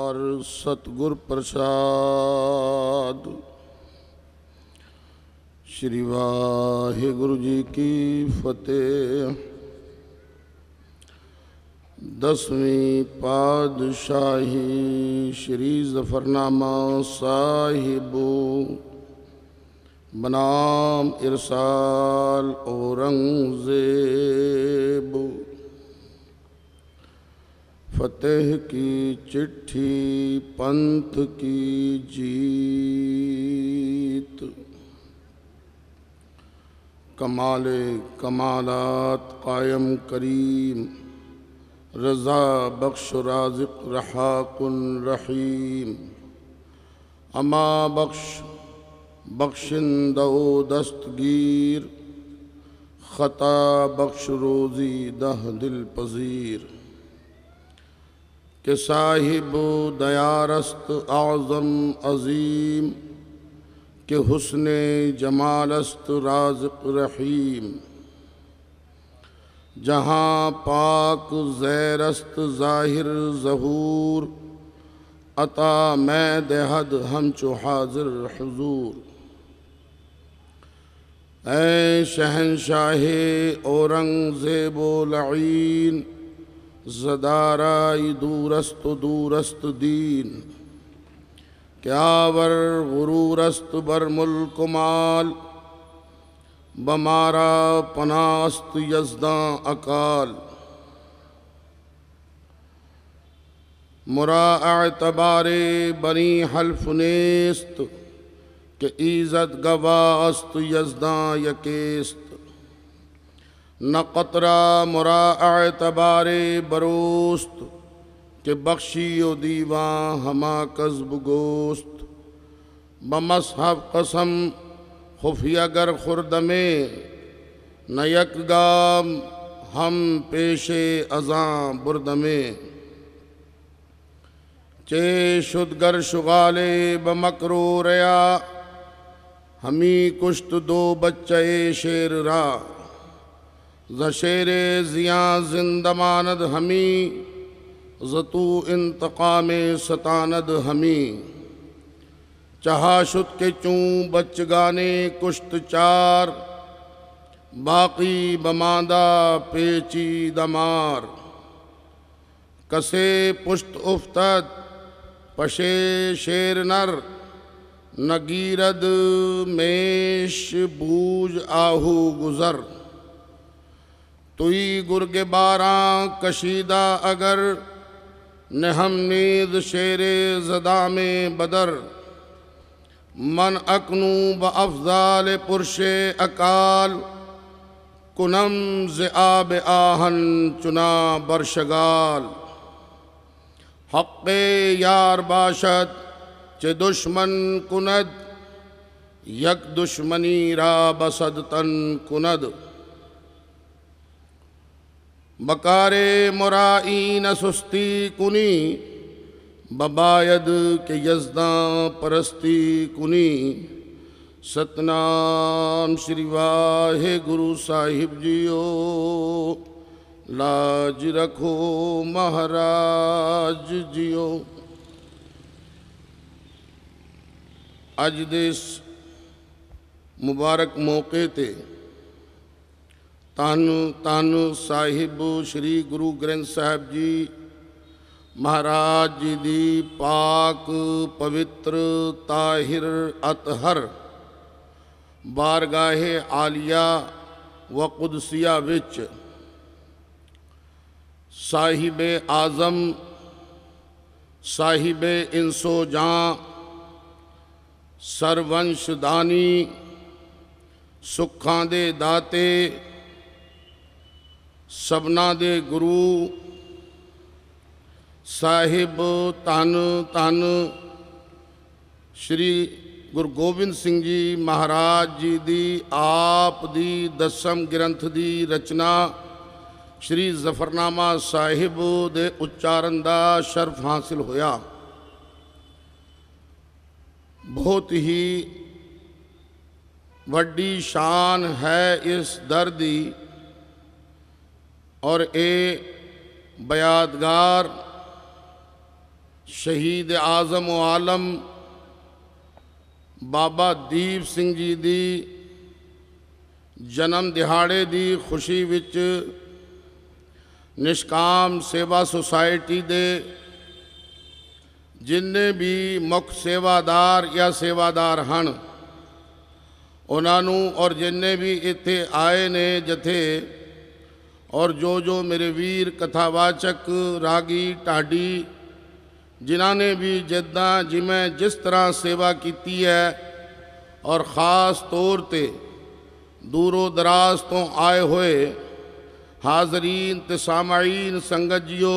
और सतगुर प्रसाद श्री वाहे गुरु जी की फतेह दसवीं पादशाही श्री जफरनामा साहिबू बनाम इरसाल औरंगजेब फतेह की चिट्ठी पंथ की जीत कमाले कमालात कायम करीम रज़ा बख्श राजिक रहाकुन रहीम अमा बख्श बख्शिंदो दस्तगीर ख़ता बख्श रोज़ी दह दिल पजीर कि साहिब दयारस्त आज़म अज़ीम के हुसन जमालस्त राज रहीम जहाँ पाक जैरस्त ज़ाहिर जहूर अता मैं देहद हम चो हाजिर हजूर ए शहनशाहे औरंगज़ेबोलैन जदाराई दूरस्त दूरस्त दीन क्या वर गुरूरस्त बर बरमुल्कुमाल बमारा पनास्त यजदा अकाल मुरा तबारे बनी हल्फनेस्त के इज़्ज़त गवास्त यजदा यकेस्त न कतरा मुरा तबारे बरोस्त के बख्शी ओ दीवा हमा कस्ब गोस्त बमसहब कसम खुफिया गर खुर्द में न हम पेशे अजा बुरद में चे शुदगर शुगाले बमकरो रया हमी कुश्त दो बच्चे शेर रा जशेरे ज़िया जिंदमानद हमी जतू इंतकाम सतानद हमी चहाशुत के चूँ बच गाने कुश्त चार बाकी बमादा पेची दमार कसे पुष्ट उफ्त पशे शेर नर नगीरद मेष बूझ आहू गुज़र तुई गुर के कशीदा अगर नहम नीद शेरे जदा में बदर मन अकनू ब अफजाल पुरशे अकाल कुनम ज आब आहन चुना बरशगाल हक़ यार बाशत च दुश्मन कुनद यक दुश्मनी रा बसद तन कुनद बकारे मुराइन सुस्ती कुनी बबायद के यजदा परस्ती कुनी सतनाम श्री वाहे गुरु साहिब जियो लाज रखो महाराज जियो अज देश मुबारक मौके ते ਤਨ ਤਨ ਸਾਹਿਬ ਸ੍ਰੀ ਗੁਰੂ ਗ੍ਰੰਥ ਸਾਹਿਬ ਜੀ ਮਹਾਰਾਜ ਜੀ ਦੀ ਪਾਕ ਪਵਿੱਤਰ ਤਾਹਿਰ ਅਤਹਰ ਬਾਰਗਾਹੇ ਆਲੀਆ व ਵਿੱਚ ਸਾਹਿਬੇ ਆਜ਼ਮ ਸਾਹਿਬੇ ਇਨਸੋ ਜਾਂ ਸਰਵੰਸ਼ ਸਰਵੰਸ਼ਦਾਨੀ ਸੁੱਖਾਂ ਦੇ ਦਾਤੇ ਸਭਨਾ ਦੇ ਗੁਰੂ ਸਾਹਿਬ ਤਨ ਤਨ ਸ਼੍ਰੀ ਗੁਰੂ ਗੋਬਿੰਦ ਸਿੰਘ ਜੀ ਮਹਾਰਾਜ ਜੀ ਦੀ ਆਪ ਦੀ ਦਸਮ ਗ੍ਰੰਥ ਦੀ ਰਚਨਾ ਸ਼੍ਰੀ ਜ਼ਫਰਨਾਮਾ ਸਾਹਿਬ ਦੇ ਉਚਾਰਨ ਦਾ ਸ਼ਰਫ ਹਾਸਲ ਹੋਇਆ ਬਹੁਤ ਹੀ ਵੱਡੀ ਸ਼ਾਨ ਹੈ ਇਸ ਦਰ ਦੀ ਔਰ ਇਹ ਬਿਆਦਗਾਰ ਸ਼ਹੀਦ ਆਜ਼ਮ ਉ ਆਲਮ ਬਾਬਾ ਦੀਪ ਸਿੰਘ ਜੀ ਦੀ ਜਨਮ ਦਿਹਾੜੇ ਦੀ ਖੁਸ਼ੀ ਵਿੱਚ ਨਿਸ਼ਕਾਮ ਸੇਵਾ ਸੁਸਾਇਟੀ ਦੇ ਜਿੰਨੇ ਵੀ ਮੁੱਖ ਸੇਵਾਦਾਰ ਜਾਂ ਸੇਵਾਦਾਰ ਹਨ ਉਹਨਾਂ ਨੂੰ ਔਰ ਜਿੰਨੇ ਵੀ ਇੱਥੇ ਆਏ ਨੇ ਜਿੱਥੇ और जो जो मेरे वीर कथावाचक रागी टाढ़ी जिन्होंने भी जिदा जिमें जिस तरह सेवा की है और ख़ास तौर पर दूरों दराज तो आए हुए हाजरीन तो संगत जियो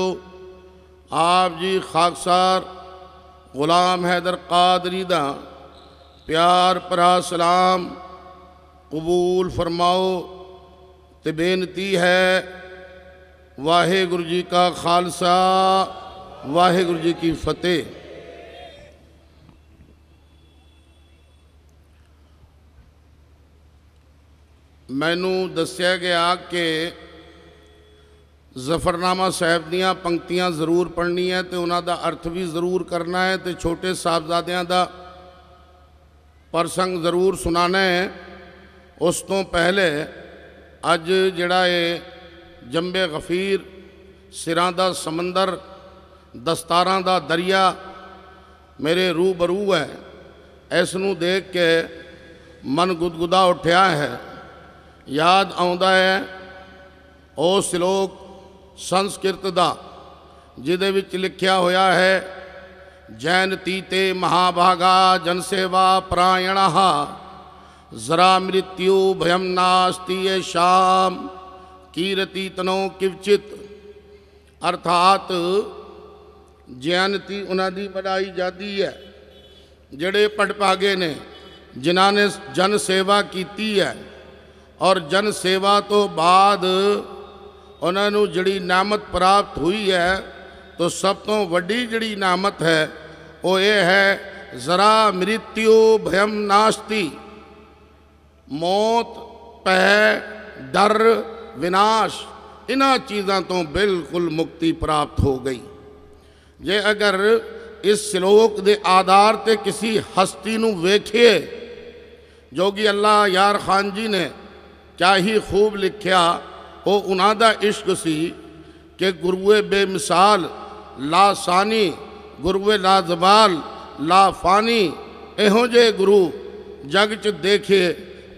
आप जी खाकसार गुलाम हैदर कादरी दा प्यार परा सलाम कबूल फरमाओ ਤੇ ਬੇਨਤੀ ਹੈ ਵਾਹਿਗੁਰੂ ਜੀ ਕਾ ਖਾਲਸਾ ਵਾਹਿਗੁਰੂ ਜੀ ਕੀ ਫਤਿਹ ਮੈਨੂੰ ਦੱਸਿਆ ਗਿਆ ਕਿ ਜ਼ਫਰਨਾਮਾ ਸਾਹਿਬ ਦੀਆਂ ਪੰਕਤੀਆਂ ਜ਼ਰੂਰ ਪੜ੍ਹਨੀਆਂ ਤੇ ਉਹਨਾਂ ਦਾ ਅਰਥ ਵੀ ਜ਼ਰੂਰ ਕਰਨਾ ਹੈ ਤੇ ਛੋਟੇ ਸਾਹਿਬਜ਼ਾਦਿਆਂ ਦਾ ਪ੍ਰਸੰਗ ਜ਼ਰੂਰ ਸੁਣਾਣਾ ਹੈ ਉਸ ਤੋਂ ਪਹਿਲੇ ਅੱਜ ਜਿਹੜਾ ਏ ਜੰਬੇ ਗਫੀਰ ਸਿਰਾਂ ਦਾ ਸਮੁੰਦਰ ਦਸਤਾਰਾਂ ਦਾ ਦਰਿਆ ਮੇਰੇ ਰੂਹ ਬਰੂ ਹੈ ਇਸ ਨੂੰ ਦੇਖ ਕੇ ਮਨ ਗੁਦਗੁਦਾ ਉੱਠਿਆ ਹੈ ਯਾਦ ਆਉਂਦਾ ਹੈ ਉਹ ਸ਼ਲੋਕ ਸੰਸਕ੍ਰਿਤ ਦਾ ਜਿਹਦੇ ਵਿੱਚ ਲਿਖਿਆ ਹੋਇਆ ਹੈ ਜੈਨ ਤੀਤੇ ਮਹਾਭਾਗਾ ਜਨ ਸੇਵਾ जरा ਮ੍ਰਿਤਿਉ भयम नास्ति ये शाम कीर्ति तनो किवचित ਅਰਥਾਤ ਜੈਨਤੀ ਉਹਨਾਂ ਦੀ ਵਧਾਈ ਜਾਂਦੀ ਹੈ ਜਿਹੜੇ ਪਟਭਾਗੇ ਨੇ ਜਿਨ੍ਹਾਂ ਨੇ ਜਨ ਸੇਵਾ ਕੀਤੀ ਹੈ ਔਰ ਜਨ ਸੇਵਾ ਤੋਂ ਬਾਅਦ ਉਹਨਾਂ ਨੂੰ ਜਿਹੜੀ ਨਾਮਤ ਪ੍ਰਾਪਤ ਹੋਈ ਹੈ ਤੋਂ ਸਭ ਤੋਂ ਵੱਡੀ ਜਿਹੜੀ ਨਾਮਤ ਹੈ ਉਹ ਇਹ ਹੈ ਜ਼ਰਾ ਮ੍ਰਿਤਿਉ ਭਯਮ ਨਾਸਤੀ ਮੌਤ ਪੈ ਡਰ ਵਿਨਾਸ਼ ਇਹਨਾਂ ਚੀਜ਼ਾਂ ਤੋਂ ਬਿਲਕੁਲ ਮੁਕਤੀ ਪ੍ਰਾਪਤ ਹੋ ਗਈ ਜੇ ਅਗਰ ਇਸ ਸ਼ਲੋਕ ਦੇ ਆਧਾਰ ਤੇ ਕਿਸੇ ਹਸਤੀ ਨੂੰ ਵੇਖੀਏ ਜੋ ਕਿ ਅੱਲਾ ਯਾਰ ਖਾਨ ਜੀ ਨੇ ਚਾਹੀ ਖੂਬ ਲਿਖਿਆ ਉਹ ਉਹਨਾਂ ਦਾ ਇਸ਼ਕ ਸੀ ਕਿ ਗੁਰੂਏ ਬੇਮਿਸਾਲ ਲਾਸਾਨੀ ਗੁਰੂਏ ਲਾਜ਼ਬਾਲ ਲਾਫਾਨੀ ਇਹੋ ਜੇ ਗੁਰੂ ਜਗ 'ਚ ਦੇਖੇ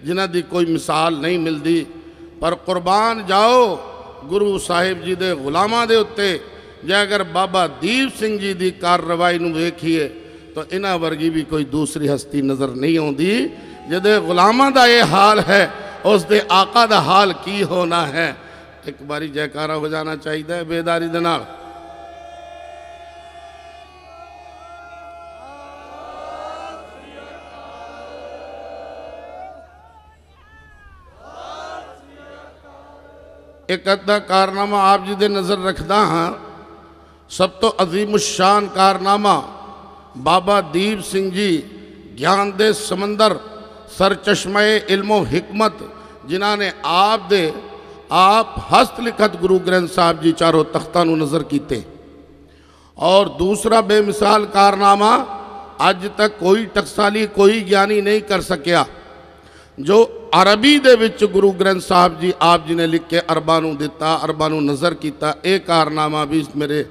ਜਿਨ੍ਹਾਂ ਦੀ ਕੋਈ ਮਿਸਾਲ ਨਹੀਂ ਮਿਲਦੀ ਪਰ ਕੁਰਬਾਨ ਜਾਓ ਗੁਰੂ ਸਾਹਿਬ ਜੀ ਦੇ ਗੁਲਾਮਾਂ ਦੇ ਉੱਤੇ ਜੇ ਅਗਰ ਬਾਬਾ ਦੀਪ ਸਿੰਘ ਜੀ ਦੀ ਕਾਰਵਾਈ ਨੂੰ ਵੇਖੀਏ ਤਾਂ ਇਹਨਾਂ ਵਰਗੀ ਵੀ ਕੋਈ ਦੂਸਰੀ ਹਸਤੀ ਨਜ਼ਰ ਨਹੀਂ ਆਉਂਦੀ ਜਿਹਦੇ ਗੁਲਾਮਾਂ ਦਾ ਇਹ ਹਾਲ ਹੈ ਉਸ ਦੇ ਆਕਾ ਦਾ ਹਾਲ ਕੀ ਹੋਣਾ ਹੈ ਇੱਕ ਵਾਰੀ ਜੈਕਾਰਾ ਹੋ ਜਾਣਾ ਚਾਹੀਦਾ ਹੈ ਬੇਦਾਰੀ ਦੇ ਨਾਲ ਇੱਕ ਅੱਧਾ ਕਾਰਨਾਮਾ ਆਪ ਜੀ ਦੇ ਨਜ਼ਰ ਰੱਖਦਾ ਹਾਂ ਸਭ ਤੋਂ ਅਜ਼ੀਮ ਸ਼ਾਨ ਕਾਰਨਾਮਾ ਬਾਬਾ ਦੀਪ ਸਿੰਘ ਜੀ ਗਿਆਨ ਦੇ ਸਮੁੰਦਰ ਸਰ ਚਸ਼ਮੇ ਇਲਮੋ ਹਕਮਤ ਜਿਨ੍ਹਾਂ ਨੇ ਆਪ ਦੇ ਆਪ ਹਸਤ ਲਿਖਤ ਗੁਰੂ ਗ੍ਰੰਥ ਸਾਹਿਬ ਜੀ ਚਾਰੋਂ ਤਖਤਾਂ ਨੂੰ ਨਜ਼ਰ ਕੀਤੇ ਔਰ ਦੂਸਰਾ ਬੇਮਿਸਾਲ ਕਾਰਨਾਮਾ ਅੱਜ ਤੱਕ ਕੋਈ ਟਕਸਾਲੀ ਕੋਈ ਗਿਆਨੀ ਨਹੀਂ ਕਰ ਸਕਿਆ ਜੋ ਅਰਬੀ ਦੇ ਵਿੱਚ ਗੁਰੂ ਗ੍ਰੰਥ ਸਾਹਿਬ ਜੀ ਆਪ ਜੀ ਨੇ ਲਿਖ ਕੇ ਅਰਬਾਂ ਨੂੰ ਦਿੱਤਾ ਅਰਬਾਂ ਨੂੰ ਨਜ਼ਰ ਕੀਤਾ ਇਹ ਕਾਰਨਾਮਾ ਵੀ ਮੇਰੇ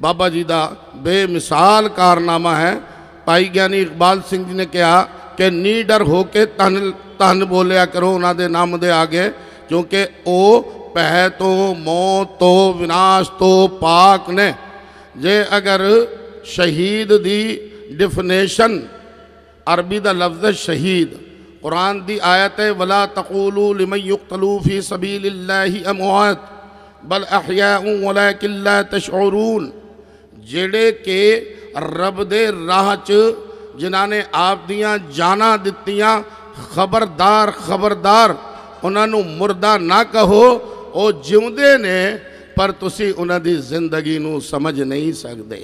ਬਾਬਾ ਜੀ ਦਾ ਬੇਮਿਸਾਲ ਕਾਰਨਾਮਾ ਹੈ ਭਾਈ ਗਿਆਨੀ ਇਕਬਾਲ ਸਿੰਘ ਜੀ ਨੇ ਕਿਹਾ ਕਿ ਨੀਡਰ ਹੋ ਕੇ ਤਨ ਤਨ ਬੋਲਿਆ ਕਰੋ ਉਹਨਾਂ ਦੇ ਨਾਮ ਦੇ ਆਗੇ ਕਿਉਂਕਿ ਉਹ ਪਹਿ ਤੋਂ ਮੌਤ ਤੋਂ ਵਿਨਾਸ਼ ਤੋਂ ਪਾਕ ਨੇ ਜੇ ਅਗਰ ਸ਼ਹੀਦ ਦੀ ਡਿਫੀਨੇਸ਼ਨ ਅਰਬੀ ਦਾ ਲਫ਼ਜ਼ ਹੈ ਸ਼ਹੀਦ कुरान दी आयत वला तकूलमयुक्तलूफ़ी सबील अमवात बल अहिया वला किल्ला तशरून जेड़े के रब दे राह च जिन्होंने आप दियाँ जाना दित्तियाँ खबरदार खबरदार उन्होंने मुर्दा ना कहो वो जिंदे ने पर तुसी उन्होंने जिंदगी समझ नहीं सकते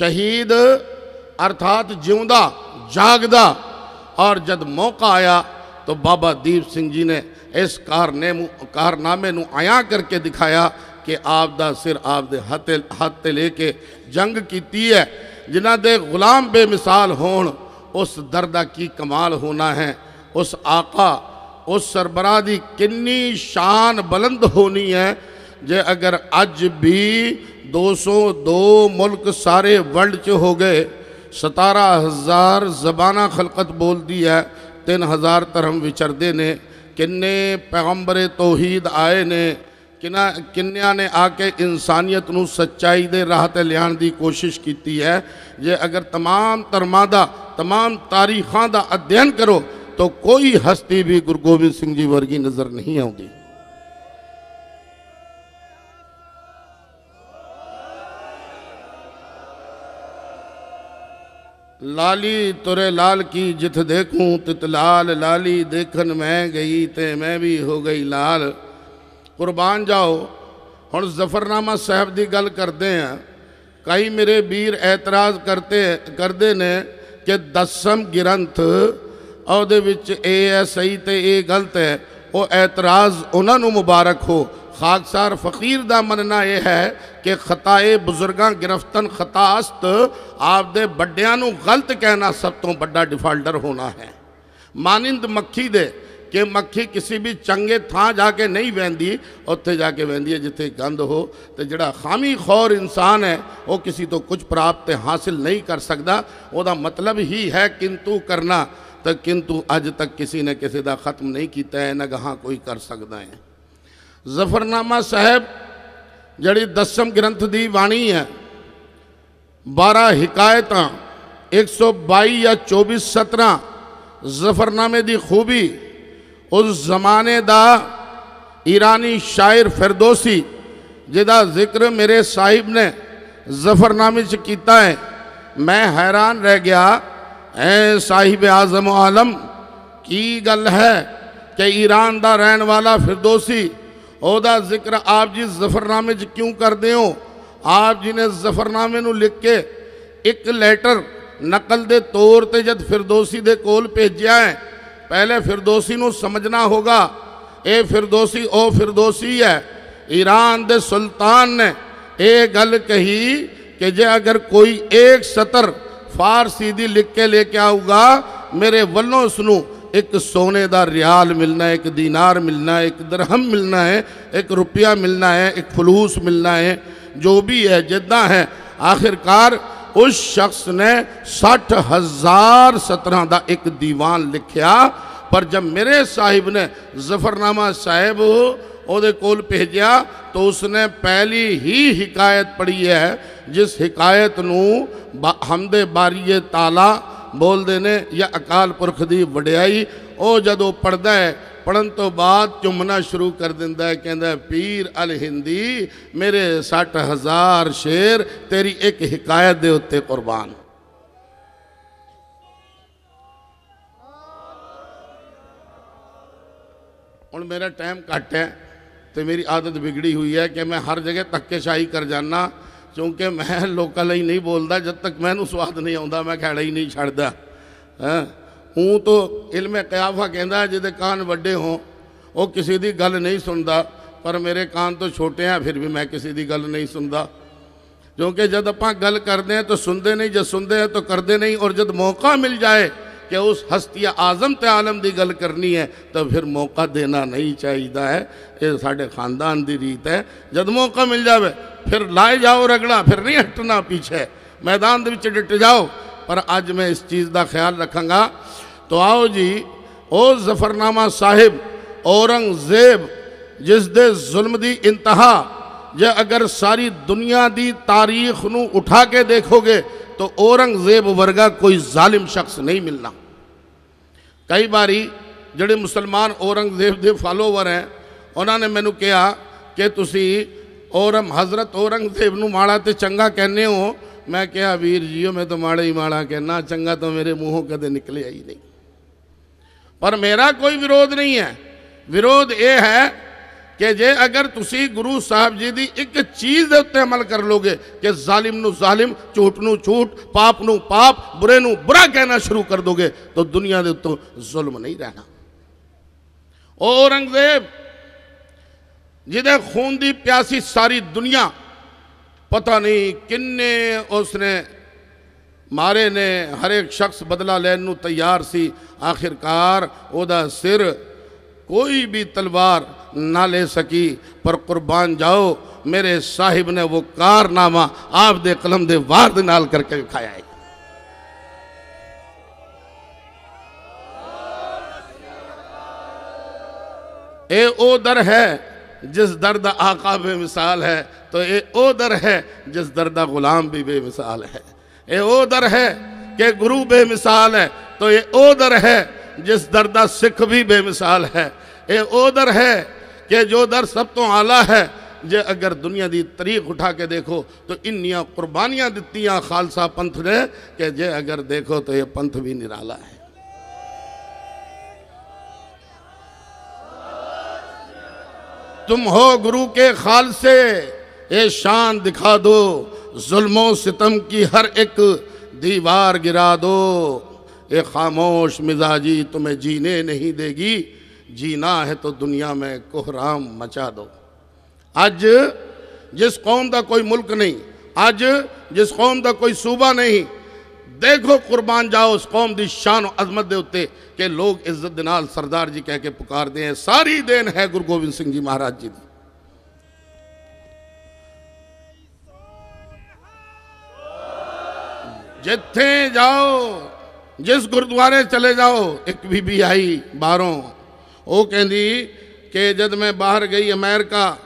शहीद अर्थात जिंदा जागदा और जब मौका आया तो बाबा दीप सिंह जी ने इस कारने कारनामे आया करके दिखाया कि आपदा सिर आपदे हथे हथ लेके जंग की है जिन्हों के गुलाम बेमिसाल होन उस दरदा की कमाल होना है उस आका उस सरबरा की किन्नी शान बुलंद होनी है जे अगर अज भी 202 मुल्क सारे वर्ल्ड च हो गए ਸਤਾਰਾ ਹਜ਼ਾਰ ਜ਼ਬਾਨਾਂ ਖਲਕਤ ਬੋਲਦੀ ਹੈ 3000 ਧਰਮ ਵਿਚਰਦੇ ਨੇ ਕਿੰਨੇ ਪੈਗੰਬਰ ਤੌਹੀਦ ਆਏ ਨੇ ਕਿਨਾ ਕਿੰਨਿਆਂ ਨੇ ਆ ਕੇ ਇਨਸਾਨੀਅਤ ਨੂੰ ਸੱਚਾਈ ਦੇ ਰਾਹ ਤੇ ਲਿਆਉਣ ਦੀ ਕੋਸ਼ਿਸ਼ ਕੀਤੀ ਹੈ ਜੇ ਅਗਰ तमाम ਧਰਮਾਂ ਦਾ तमाम ਤਾਰੀਖਾਂ ਦਾ ਅਧਿਐਨ ਕਰੋ तो कोई हस्ती भी गुरु गोबिंद सिंह जी वर्गी नज़र नहीं आती ਲਾਲੀ ਤੁਰੇ ਲਾਲ ਕੀ ਜਿਥ ਦੇਖੂੰ ਤਿਤ ਲਾਲ ਲਾਲੀ ਦੇਖਣ ਮੈਂ ਗਈ ਤੇ ਮੈਂ ਵੀ ਹੋ ਗਈ ਲਾਲ ਕੁਰਬਾਨ ਜਾਓ ਹੁਣ ਜ਼ਫਰਨਾਮਾ ਸਾਹਿਬ ਦੀ ਗੱਲ ਕਰਦੇ ਆ ਕਈ ਮੇਰੇ ਵੀਰ ਇਤਰਾਜ਼ ਕਰਤੇ ਕਰਦੇ ਨੇ ਕਿ ਦਸਮ ਗ੍ਰੰਥ ਉਹਦੇ ਵਿੱਚ ਇਹ ਹੈ ਸਹੀ ਤੇ ਇਹ ਗਲਤ ਹੈ ਉਹ ਇਤਰਾਜ਼ ਉਹਨਾਂ ਨੂੰ ਮੁਬਾਰਕ ਹੋ ਖਾਕਸਾਰ ਫਕੀਰ ਦਾ ਮੰਨਣਾ ਇਹ ਹੈ ਕਿ ਖਤਾਏ ਬਜ਼ੁਰਗਾਂ ਗ੍ਰਿਫਤਨ ਖਤਾਸਤ ਆਪਦੇ ਵੱਡਿਆਂ ਨੂੰ ਗਲਤ ਕਹਿਣਾ ਸਭ ਤੋਂ ਵੱਡਾ ਡਿਫਾਲਟਰ ਹੋਣਾ ਹੈ ਮਾਨਿੰਦ ਮੱਖੀ ਦੇ ਕਿ ਮੱਖੀ ਕਿਸੇ ਵੀ ਚੰਗੇ ਥਾਂ ਜਾ ਕੇ ਨਹੀਂ ਵਹਿੰਦੀ ਉੱਥੇ ਜਾ ਕੇ ਵਹਿੰਦੀ ਹੈ ਜਿੱਥੇ ਗੰਦ ਹੋ ਤੇ ਜਿਹੜਾ ਖਾਮੀ ਖੌਰ ਇਨਸਾਨ ਹੈ ਉਹ ਕਿਸੇ ਤੋਂ ਕੁਝ ਪ੍ਰਾਪਤ ਹਾਸਲ ਨਹੀਂ ਕਰ ਸਕਦਾ ਉਹਦਾ ਮਤਲਬ ਹੀ ਹੈ ਕਿੰਤੂ ਕਰਨਾ ਤਾਂ ਕਿੰਤੂ ਅੱਜ ਤੱਕ ਕਿਸੇ ਨੇ ਕਿਸੇ ਦਾ ਖਤਮ ਨਹੀਂ ਕੀਤਾ ਹੈ ਨਾ ਗਾਹਾਂ ਕੋਈ ਕਰ ਸਕਦਾ ਹੈ ਜ਼ਫਰਨਾਮਾ ਸਾਹਿਬ जड़ी दसम ग्रंथ की ਗ੍ਰੰਥ है बारह ਹੈ एक सौ बई या चौबीस सत्रह जफरनामे की खूबी उस जमाने का ईरानी शायर फिरदोसी जिदा जिक्र मेरे साहिब ने जफरनामे से किया है मैं हैरान रह गया ए साहिब आजम आलम की गल है कि ईरान का रहन वाला फिरदोसी ਉਹਦਾ ਜ਼ਿਕਰ ਆਪ ਜੀ ਜ਼ਫਰਨਾਮੇ 'ਚ ਕਿਉਂ ਕਰਦੇ ਹੋ ਆਪ ਜੀ ਨੇ ਜ਼ਫਰਨਾਮੇ ਨੂੰ ਲਿਖ ਕੇ ਇੱਕ ਲੈਟਰ ਨਕਲ ਦੇ ਤੌਰ ਤੇ ਜਦ ਫਿਰਦੌਸੀ ਦੇ ਕੋਲ ਭੇਜਿਆ ਹੈ ਪਹਿਲੇ ਫਿਰਦੌਸੀ ਨੂੰ ਸਮਝਣਾ ਹੋਗਾ ਇਹ ਫਿਰਦੌਸੀ ਉਹ ਫਿਰਦੌਸੀ ਹੈ ਈਰਾਨ ਦੇ ਸੁਲਤਾਨ ਨੇ ਇਹ ਗੱਲ ਕਹੀ ਕਿ ਜੇ ਅਗਰ ਕੋਈ ਇੱਕ ਸਤਰ ਫਾਰਸੀ ਦੀ ਲਿਖ ਕੇ ਲੈ ਕੇ ਆਊਗਾ ਮੇਰੇ ਵੱਲੋਂ ਉਸ ਨੂੰ एक सोने का रियाल मिलना है एक दीनार मिलना है एक दरहम मिलना है एक रुपया मिलना है एक फलूस मिलना है जो भी है जिदा है आखिरकार उस शख्स ने सठ हज़ार सत्रह का एक दीवान लिखा पर जब मेरे साहिब ने जफरनामा साहेब ਉਹਦੇ भेजा तो उसने पहली ही ਹੀ पढ़ी है जिस ਜਿਸ ਹਕਾਇਤ ਨੂੰ ਹਮਦੇ ਬੋਲਦੇ ਨੇ ਜਾਂ ਅਕਾਲ ਪੁਰਖ ਦੀ ਵਡਿਆਈ ਉਹ ਜਦੋਂ ਪੜਦਾ ਹੈ ਪੜਨ ਤੋਂ ਬਾਅਦ ਚੁੰਮਣਾ ਸ਼ੁਰੂ ਕਰ ਦਿੰਦਾ ਹੈ ਕਹਿੰਦਾ ਪੀਰ ਅਲ ਹਿੰਦੀ ਮੇਰੇ 60000 ਸ਼ੇਰ ਤੇਰੀ ਇੱਕ ਹਕਾਇਤ ਦੇ ਉੱਤੇ ਕੁਰਬਾਨ ਹੁਣ ਮੇਰਾ ਟਾਈਮ ਘਟ ਹੈ ਤੇ ਮੇਰੀ ਆਦਤ ਵਿਗੜੀ ਹੋਈ ਹੈ ਕਿ ਮੈਂ ਹਰ ਜਗ੍ਹਾ ਤੱਕੇ ਸ਼ਾਹੀ ਕਰ ਜਾਣਾ ਕਿਉਂਕਿ ਮੈਂ ਲੋਕਾਂ ਲਈ ਨਹੀਂ ਬੋਲਦਾ ਜਦ ਤੱਕ ਮੈਨੂੰ ਸਵਾਦ ਨਹੀਂ ਆਉਂਦਾ ਮੈਂ ਖੜਾ ਹੀ ਨਹੀਂ ਛੱਡਦਾ ਹਾਂ ਹੂੰ ਤੋਂ ਇਲਮੇ ਕਿਆਫਾ ਕਹਿੰਦਾ ਜਿਹਦੇ ਕਾਨ ਵੱਡੇ ਹੋ ਉਹ ਕਿਸੇ ਦੀ ਗੱਲ ਨਹੀਂ ਸੁਣਦਾ ਪਰ ਮੇਰੇ ਕਾਨ ਤੋਂ ਛੋਟੇ ਆ ਫਿਰ ਵੀ ਮੈਂ ਕਿਸੇ ਦੀ ਗੱਲ ਨਹੀਂ ਸੁਣਦਾ ਕਿਉਂਕਿ ਜਦ ਆਪਾਂ ਗੱਲ ਕਰਦੇ ਆ ਤਾਂ ਸੁਣਦੇ ਨਹੀਂ ਜਦ ਸੁਣਦੇ ਆ ਤਾਂ ਕਰਦੇ ਨਹੀਂ ਔਰ ਜਦ ਮੌਕਾ ਮਿਲ ਜਾਏ कि उस हस्ती आज़म ते आलम की गल करनी है तो फिर मौका देना नहीं चाहिए है ये साढ़े खानदान की रीत है जब मौका मिल जाए फिर लाए जाओ रगड़ा फिर नहीं हटना पीछे मैदान डट जाओ पर अज मैं इस चीज़ का ख्याल रखागा तो आओ जी ओ जफरनामा साहिब औरंगजेब जिस दे जुल्म दी इंतहा जे अगर सारी दुनिया की तारीख न उठा के देखोगे तो औरंगजेब वर्गा कोई जालिम शख्स नहीं मिलना ਕਈ ਵਾਰੀ ਜਿਹੜੇ ਮੁਸਲਮਾਨ ਔਰੰਗਜ਼ੇਬ ਦੇ ਫਾਲੋਅਰ ਹੈ ਉਹਨਾਂ ਨੇ ਮੈਨੂੰ ਕਿਹਾ ਕਿ ਤੁਸੀਂ ਔਰਮ ਹਜ਼ਰਤ ਔਰੰਗਜ਼ੇਬ ਨੂੰ ਮਾੜਾ ਤੇ ਚੰਗਾ ਕਹਿੰਦੇ ਹੋ ਮੈਂ ਕਿਹਾ ਵੀਰ ਜੀਓ ਮੈਂ ਤਾਂ ਮਾੜਾ ਹੀ ਮਾੜਾ ਕਹਿਣਾ ਚੰਗਾ ਤਾਂ ਮੇਰੇ ਮੂੰਹੋਂ ਕਦੇ ਨਿਕਲਿਆ ਹੀ ਨਹੀਂ ਪਰ ਮੇਰਾ ਕੋਈ ਵਿਰੋਧ ਨਹੀਂ ਹੈ ਵਿਰੋਧ ਇਹ ਹੈ ਕਿ ਜੇ ਅਗਰ ਤੁਸੀਂ ਗੁਰੂ ਸਾਹਿਬ ਜੀ ਦੀ ਇੱਕ ਚੀਜ਼ ਦੇ ਉੱਤੇ ਅਮਲ ਕਰ ਲੋਗੇ ਕਿ ਜ਼ਾਲਿਮ ਨੂੰ ਜ਼ਾਲਿਮ ਝੂਠ ਨੂੰ ਝੂਠ ਪਾਪ ਨੂੰ ਪਾਪ ਬੁਰੇ ਨੂੰ ਬੁਰਾ ਕਹਿਣਾ ਸ਼ੁਰੂ ਕਰ ਦੋਗੇ ਤਾਂ ਦੁਨੀਆ ਦੇ ਉੱਤੋਂ ਜ਼ੁਲਮ ਨਹੀਂ ਰਹਿਣਾ ਔਰੰਗਜ਼ੇਬ ਜਿਹਦੇ ਖੂਨ ਦੀ ਪਿਆਸੀ ਸਾਰੀ ਦੁਨੀਆ ਪਤਾ ਨਹੀਂ ਕਿੰਨੇ ਉਸਨੇ ਮਾਰੇ ਨੇ ਹਰ ਇੱਕ ਸ਼ਖਸ ਬਦਲਾ ਲੈਣ ਨੂੰ ਤਿਆਰ ਸੀ ਆਖਿਰਕਾਰ ਉਹਦਾ ਸਿਰ ਕੋਈ ਵੀ ਤਲਵਾਰ ना ले सकी पर कुर्बान जाओ मेरे साहिब ने वो कारनामा आप दे कलम दे वार दे नाल करके दिखाया है ये ओ दर है जिस दर्द आका बेमिसाल है तो ये ओ दर है जिस दर्द गुलाम भी बेमिसाल है ये ओ दर है कि गुरु बेमिसाल है तो ये ओ दर है जिस दर्द सिख भी बेमिसाल है ये ओ दर है कि जो दर सब तो आला है जे अगर दुनिया की तरीक उठा के देखो तो इनिया कुर्बानियां दित्तियां खालसा पंथ ने कि जे अगर देखो तो ये पंथ भी निराला है तुम हो गुरु के खालसे ये शान दिखा दो जुल्मो सितम की हर एक दीवार गिरा दो ये खामोश मिजाजी तुम्हें जीने नहीं देगी जीना है तो दुनिया में कोहराम मचा दो अज जिस कौम का कोई मुल्क नहीं अज जिस कौम का कोई सूबा नहीं देखो कुर्बान जाओ उस कौम की शान अजमत के उत्ते के लोग इज्जत नाल सरदार जी कह के पुकार दे हैं सारी देन है गुरु गोबिंद सिंह जी महाराज जी की जिथे जाओ जिस गुरुद्वारे चले जाओ एक बीबी आई बारों ਉਹ ਕਹਿੰਦੀ ਕਿ ਜਦ ਮੈਂ ਬਾਹਰ ਗਈ ਅਮਰੀਕਾ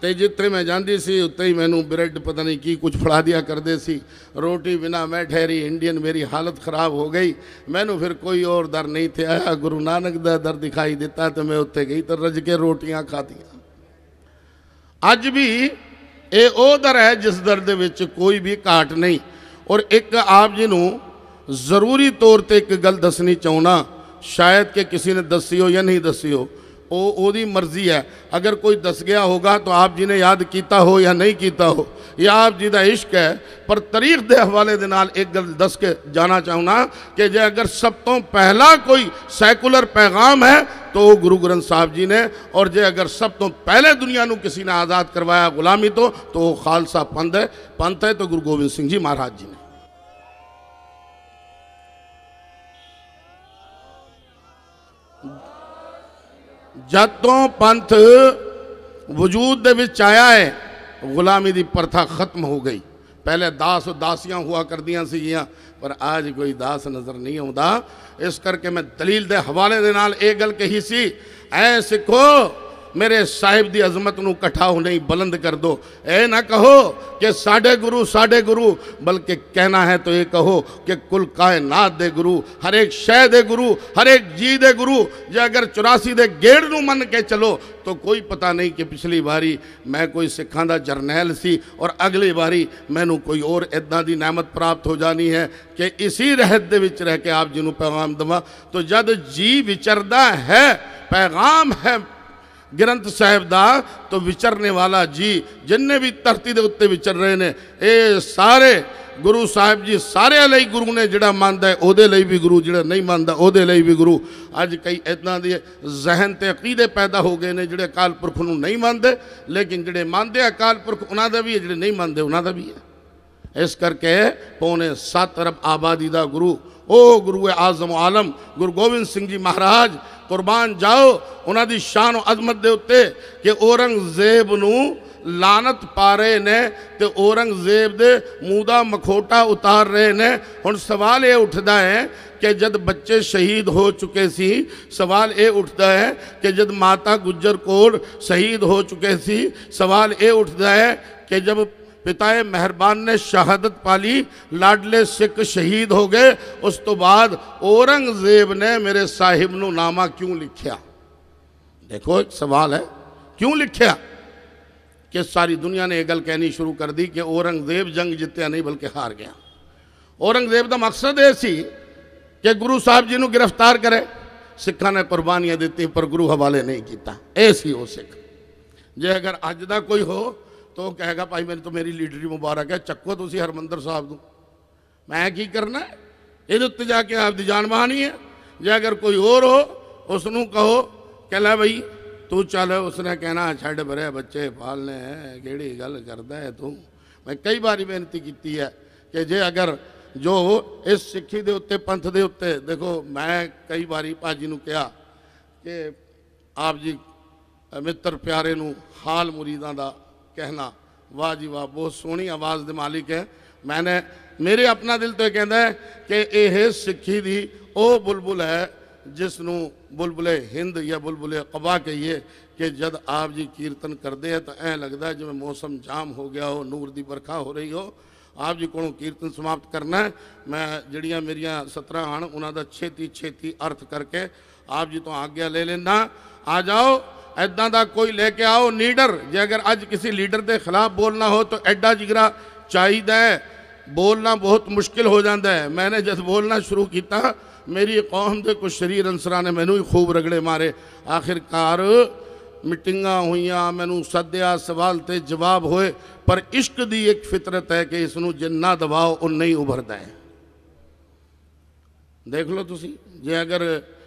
ਤੇ ਜਿੱਥੇ ਮੈਂ ਜਾਂਦੀ ਸੀ ਉੱਤੇ ਹੀ ਮੈਨੂੰ ਬ੍ਰੈਡ ਪਤਾ ਨਹੀਂ ਕੀ ਕੁਝ ਫੜਾ ਦਿਆ ਕਰਦੇ ਸੀ ਰੋਟੀ ਬਿਨਾ ਮੈਂ ਠਹਿਰੀ ਇੰਡੀਅਨ ਮੇਰੀ ਹਾਲਤ ਖਰਾਬ ਹੋ ਗਈ ਮੈਨੂੰ ਫਿਰ ਕੋਈ ਹੋਰ ਦਰ ਨਹੀਂ ਤੇ ਆਇਆ ਗੁਰੂ ਨਾਨਕ ਦਾ ਦਰ ਦਿਖਾਈ ਦਿੱਤਾ ਤੇ ਮੈਂ ਉੱਥੇ ਗਈ ਤੇ ਰਜ ਕੇ ਰੋਟੀਆਂ ਖਾਧੀਆਂ ਅੱਜ ਵੀ ਇਹ ਉਹ ਦਰ ਹੈ ਜਿਸ ਦਰ ਦੇ ਵਿੱਚ ਕੋਈ ਵੀ ਘਾਟ ਨਹੀਂ ਔਰ ਇੱਕ ਆਪ ਜੀ ਨੂੰ ਜ਼ਰੂਰੀ ਤੌਰ ਤੇ ਇੱਕ ਗੱਲ ਦੱਸਣੀ ਚਾਹਣਾ ਸ਼ਾਇਦ ਕਿ ਕਿਸੇ ਨੇ ਦੱਸੀ ਹੋ ਜਾਂ ਨਹੀਂ ਦੱਸੀ ਹੋ ਉਹ ਉਹਦੀ ਮਰਜ਼ੀ ਹੈ ਅਗਰ ਕੋਈ ਦੱਸ ਗਿਆ ਹੋਗਾ ਤਾਂ ਆਪ ਜੀ ਨੇ ਯਾਦ ਕੀਤਾ ਹੋ ਜਾਂ ਨਹੀਂ ਕੀਤਾ ਹੋ ਇਹ ਆਪ ਜੀ ਦਾ ਇਸ਼ਕ ਹੈ ਪਰ ਤਾਰੀਖ ਦੇ ਹਵਾਲੇ ਦੇ ਨਾਲ ਇੱਕ ਗੱਲ ਦੱਸ ਕੇ ਜਾਣਾ ਚਾਹੁੰਨਾ ਕਿ ਜੇ ਅਗਰ ਸਭ ਤੋਂ ਪਹਿਲਾ ਕੋਈ ਸੈਕੂਲਰ ਪੈਗਾਮ ਹੈ ਤਾਂ ਉਹ ਗੁਰੂ ਗ੍ਰੰਥ ਸਾਹਿਬ ਜੀ ਨੇ ਔਰ ਜੇ ਅਗਰ ਸਭ ਤੋਂ ਪਹਿਲੇ ਦੁਨੀਆ ਨੂੰ ਕਿਸੇ ਨੇ ਆਜ਼ਾਦ ਕਰਵਾਇਆ ਗੁਲਾਮੀ ਤੋਂ ਤਾਂ ਉਹ ਖਾਲਸਾ ਪੰਥ ਹੈ ਪੰਥ ਹੈ ਤਾਂ ਗੁਰੂ ਗੋਬਿੰਦ ਸਿੰਘ ਜੀ ਮਹਾਰਾਜ ਜੀ ਨੇ जब तो पंथ वजूद आया है गुलामी की प्रथा खत्म हो गई पहले दास दासियां हुआ कर दियां सी गया पर आज कोई दास नज़र नहीं आता इस करके मैं दलील के हवाले के नाल गल कही सी ऐ सिखो ਮੇਰੇ ਸਾਹਿਬ ਦੀ ਅਜ਼ਮਤ ਨੂੰ ਇਕੱਠਾ ਹੋਣੇ ਹੀ ਬੁਲੰਦ ਕਰ ਦੋ ਇਹ ਨਾ ਕਹੋ ਕਿ ਸਾਡੇ ਗੁਰੂ ਸਾਡੇ ਗੁਰੂ ਬਲਕਿ ਕਹਿਣਾ ਹੈ ਤਾਂ ਇਹ ਕਹੋ ਕਿ ਕੁਲ ਕਾਇਨਾਤ ਦੇ ਗੁਰੂ ਹਰ ਇੱਕ ਸ਼ੈ ਦੇ ਗੁਰੂ ਹਰ ਇੱਕ ਜੀ ਦੇ ਗੁਰੂ ਜੇ ਅਗਰ 84 ਦੇ ਗੇੜ ਨੂੰ ਮੰਨ ਕੇ ਚਲੋ तो कोई पता नहीं कि पिछली बारी मैं कोई सिखा का जरनैल सी और अगली बारी मैनू कोई और इदा की नहमत प्राप्त हो जानी है कि इसी रहत के रह के आप जी पैगाम देव तो जद जी विचरदा है पैगाम है ਗ੍ਰੰਥ ਸਾਹਿਬ ਦਾ ਤੋਂ ਵਿਚਰਨੇ ਵਾਲਾ ਜੀ ਜਿੰਨੇ ਵੀ ਧਰਤੀ ਦੇ ਉੱਤੇ ਵਿਚਰ ਰਹੇ ਨੇ ਇਹ ਸਾਰੇ ਗੁਰੂ ਸਾਹਿਬ ਜੀ ਸਾਰਿਆਂ ਲਈ ਗੁਰੂ ਨੇ ਜਿਹੜਾ ਮੰਨਦਾ ਹੈ ਉਹਦੇ ਲਈ ਵੀ ਗੁਰੂ ਜਿਹੜਾ ਨਹੀਂ ਮੰਨਦਾ ਉਹਦੇ ਲਈ ਵੀ ਗੁਰੂ ਅੱਜ ਕਈ ਇਦਾਂ ਦੇ ਜ਼ਹਿਨ ਤੇ ਅਕੀਦੇ ਪੈਦਾ ਹੋ ਗਏ ਨੇ ਜਿਹੜੇ ਅਕਾਲ ਪੁਰਖ ਨੂੰ ਨਹੀਂ ਮੰਨਦੇ ਲੇਕਿਨ ਜਿਹੜੇ ਮੰਨਦੇ ਆ ਅਕਾਲ ਪੁਰਖ ਉਹਨਾਂ ਦਾ ਵੀ ਹੈ ਜਿਹੜੇ ਨਹੀਂ ਮੰਨਦੇ ਉਹਨਾਂ ਦਾ ਵੀ ਹੈ ਇਸ ਕਰਕੇ ਪੌਣੇ 7 ਅਰਬ ਆਬਾਦੀ ਦਾ ਗੁਰੂ ਉਹ ਗੁਰੂ ਆਜ਼ਮ ਆਲਮ ਗੁਰੂ ਗੋਬਿੰਦ ਸਿੰਘ ਜੀ ਮਹਾਰਾਜ ਕੁਰਬਾਨ ਜਾਓ ਉਹਨਾਂ ਦੀ ਸ਼ਾਨ ਅਜ਼ਮਤ ਦੇ ਉੱਤੇ ਕਿ ਔਰੰਗਜ਼ੇਬ ਨੂੰ ਲਾਨਤ ਪਾ ਰਹੇ ਨੇ ਤੇ ਔਰੰਗਜ਼ੇਬ ਦੇ ਮੂੰਹ ਦਾ ਮਖੋਟਾ ਉਤਾਰ ਰਹੇ ਨੇ ਹੁਣ ਸਵਾਲ ਇਹ ਉੱਠਦਾ ਹੈ ਕਿ ਜਦ ਬੱਚੇ ਸ਼ਹੀਦ ਹੋ ਚੁੱਕੇ ਸੀ ਸਵਾਲ ਇਹ ਉੱਠਦਾ ਹੈ ਕਿ ਜਦ ਮਾਤਾ ਗੁੱਜਰ ਕੋਲ ਸ਼ਹੀਦ ਹੋ ਚੁੱਕੇ ਸੀ ਸਵਾਲ ਇਹ ਉੱਠਦਾ ਹੈ ਕਿ ਜਦ ਪਿਤਾਏ ਮਹਿਰਬਾਨ ਨੇ ਸ਼ਹਾਦਤ ਪਾਲੀ ਲਾਡਲੇ ਸਿੱਖ ਸ਼ਹੀਦ ਹੋ ਗਏ ਉਸ ਤੋਂ ਬਾਅਦ ਔਰੰਗਜ਼ੇਬ ਨੇ ਮੇਰੇ ਸਾਹਿਬ ਨੂੰ ਨਾਮਾ ਕਿਉਂ ਲਿਖਿਆ ਦੇਖੋ ਇੱਕ ਸਵਾਲ ਹੈ ਕਿਉਂ ਲਿਖਿਆ ਕਿ ਸਾਰੀ ਦੁਨੀਆ ਨੇ ਇਹ ਗੱਲ ਕਹਿਣੀ ਸ਼ੁਰੂ ਕਰ ਦੀ ਕਿ ਔਰੰਗਜ਼ੇਬ ਜੰਗ ਜਿੱਤਿਆ ਨਹੀਂ ਬਲਕਿ ਹਾਰ ਗਿਆ ਔਰੰਗਜ਼ੇਬ ਦਾ ਮਕਸਦ ਇਹ ਸੀ ਕਿ ਗੁਰੂ ਸਾਹਿਬ ਜੀ ਨੂੰ ਗ੍ਰਿਫਤਾਰ ਕਰੇ ਸਿੱਖਾਂ ਨੇ ਕੁਰਬਾਨੀਆਂ ਦਿੱਤੀ ਪਰ ਗੁਰੂ ਹਵਾਲੇ ਨਹੀਂ ਕੀਤਾ ਇਹ ਸੀ ਉਹ ਸਿੱਖ ਜੇ ਅਗਰ ਅੱਜ ਦਾ ਕੋਈ ਹੋ ਤੋ ਕਹੇਗਾ ਭਾਈ ਮੈਨੂੰ ਤਾਂ ਮੇਰੀ ਲੀਡਰੀ ਮੁਬਾਰਕ ਹੈ ਚੱਕੋ ਤੁਸੀਂ ਹਰਮੰਦਰ ਸਾਹਿਬ ਨੂੰ ਮੈਂ ਕੀ ਕਰਨਾ ਇਹਦੇ ਉੱਤੇ ਜਾ ਕੇ ਆਪ ਦੀ ਜਾਨ ਬਹਾਨੀ ਹੈ ਜੇ ਅਗਰ ਕੋਈ ਹੋਰ ਹੋ ਉਸ ਨੂੰ ਕਹੋ ਕਿ ਲੈ ਬਈ ਤੂੰ ਚੱਲ ਉਸਨੇ ਕਹਿਣਾ ਛੱਡ ਭਰੇ ਬੱਚੇ ਪਾਲਨੇ ਕਿਹੜੀ ਗੱਲ ਕਰਦਾ ਹੈ ਤੂੰ ਮੈਂ ਕਈ ਵਾਰੀ ਬੇਨਤੀ ਕੀਤੀ ਹੈ ਕਿ ਜੇ ਅਗਰ ਜੋ ਇਸ ਸਿੱਖੀ ਦੇ ਉੱਤੇ ਪੰਥ ਦੇ ਉੱਤੇ ਦੇਖੋ ਮੈਂ ਕਈ ਵਾਰੀ ਭਾਜੀ ਨੂੰ ਕਿਹਾ ਕਿ ਆਪ ਜੀ ਮਿੱਤਰ ਪਿਆਰੇ ਨੂੰ ਹਾਲ ਮੁਰੀਦਾਂ ਦਾ ਕਹਿਣਾ ਵਾਹ ਜੀ ਵਾਹ ਬਹੁਤ ਸੋਹਣੀ ਆਵਾਜ਼ ਦੇ ਮਾਲਿਕ ਹੈ ਮੈਨੇ ਮੇਰੇ ਆਪਣਾ ਦਿਲ ਤੋਂ ਕਹਿੰਦਾ ਹੈ ਕਿ ਇਹ ਸਿੱਖੀ ਦੀ ਉਹ ਬੁਲਬੁਲ ਹੈ ਜਿਸ ਨੂੰ ਬੁਲਬੁਲੇ ਹਿੰਦ ਜਾਂ ਬੁਲਬੁਲੇ ਕਬਾ ਕਹੀਏ ਕਿ ਜਦ ਆਪ ਜੀ ਕੀਰਤਨ ਕਰਦੇ ਆ ਤਾਂ ਐ ਲੱਗਦਾ ਜਿਵੇਂ ਮੌਸਮ ਜਾਮ ਹੋ ਗਿਆ ਹੋ ਨੂਰ ਦੀ ਵਰਖਾ ਹੋ ਰਹੀ ਹੋ ਆਪ ਜੀ ਕੋਲੋਂ ਕੀਰਤਨ ਸਮਾਪਤ ਕਰਨਾ ਮੈਂ ਜਿਹੜੀਆਂ ਮੇਰੀਆਂ 17 ਹਨ ਉਹਨਾਂ ਦਾ ਛੇਤੀ ਛੇਤੀ ਅਰਥ ਕਰਕੇ ਆਪ ਜੀ ਤੋਂ ਆਗਿਆ ਲੈ ਲੈਣਾ ਆ ਜਾਓ ਐਦਾਂ ਦਾ ਕੋਈ ਲੈ ਕੇ ਆਓ ਨੀਡਰ ਜੇ ਅਗਰ ਅੱਜ ਕਿਸੇ ਲੀਡਰ ਦੇ ਖਿਲਾਫ ਬੋਲਣਾ ਹੋ ਤਾਂ ਐਡਾ ਜਿਗਰਾ ਚਾਹੀਦਾ ਹੈ ਬੋਲਣਾ ਬਹੁਤ ਮੁਸ਼ਕਿਲ ਹੋ ਜਾਂਦਾ ਹੈ ਮੈਨੇ ਜਦ ਬੋਲਣਾ ਸ਼ੁਰੂ ਕੀਤਾ ਮੇਰੀ ਕੌਮ ਦੇ ਕੁਝ ਸ਼ਰੀਰ ਅੰਸਰਾਂ ਨੇ ਮੈਨੂੰ ਹੀ ਖੂਬ ਰਗੜੇ ਮਾਰੇ ਆਖਿਰਕਾਰ ਮੀਟਿੰਗਾਂ ਹੋਈਆਂ ਮੈਨੂੰ ਸੱਦਿਆ ਸਵਾਲ ਤੇ ਜਵਾਬ ਹੋਏ ਪਰ ਇਸ਼ਕ ਦੀ ਇੱਕ ਫਿਤਰਤ ਹੈ ਕਿ ਇਸ ਨੂੰ ਜਿੰਨਾ ਦਬਾਓ ਉਹ ਨਹੀਂ ਉਭਰਦਾ ਹੈ ਦੇਖ ਲਓ ਤੁਸੀਂ ਜੇ ਅਗਰ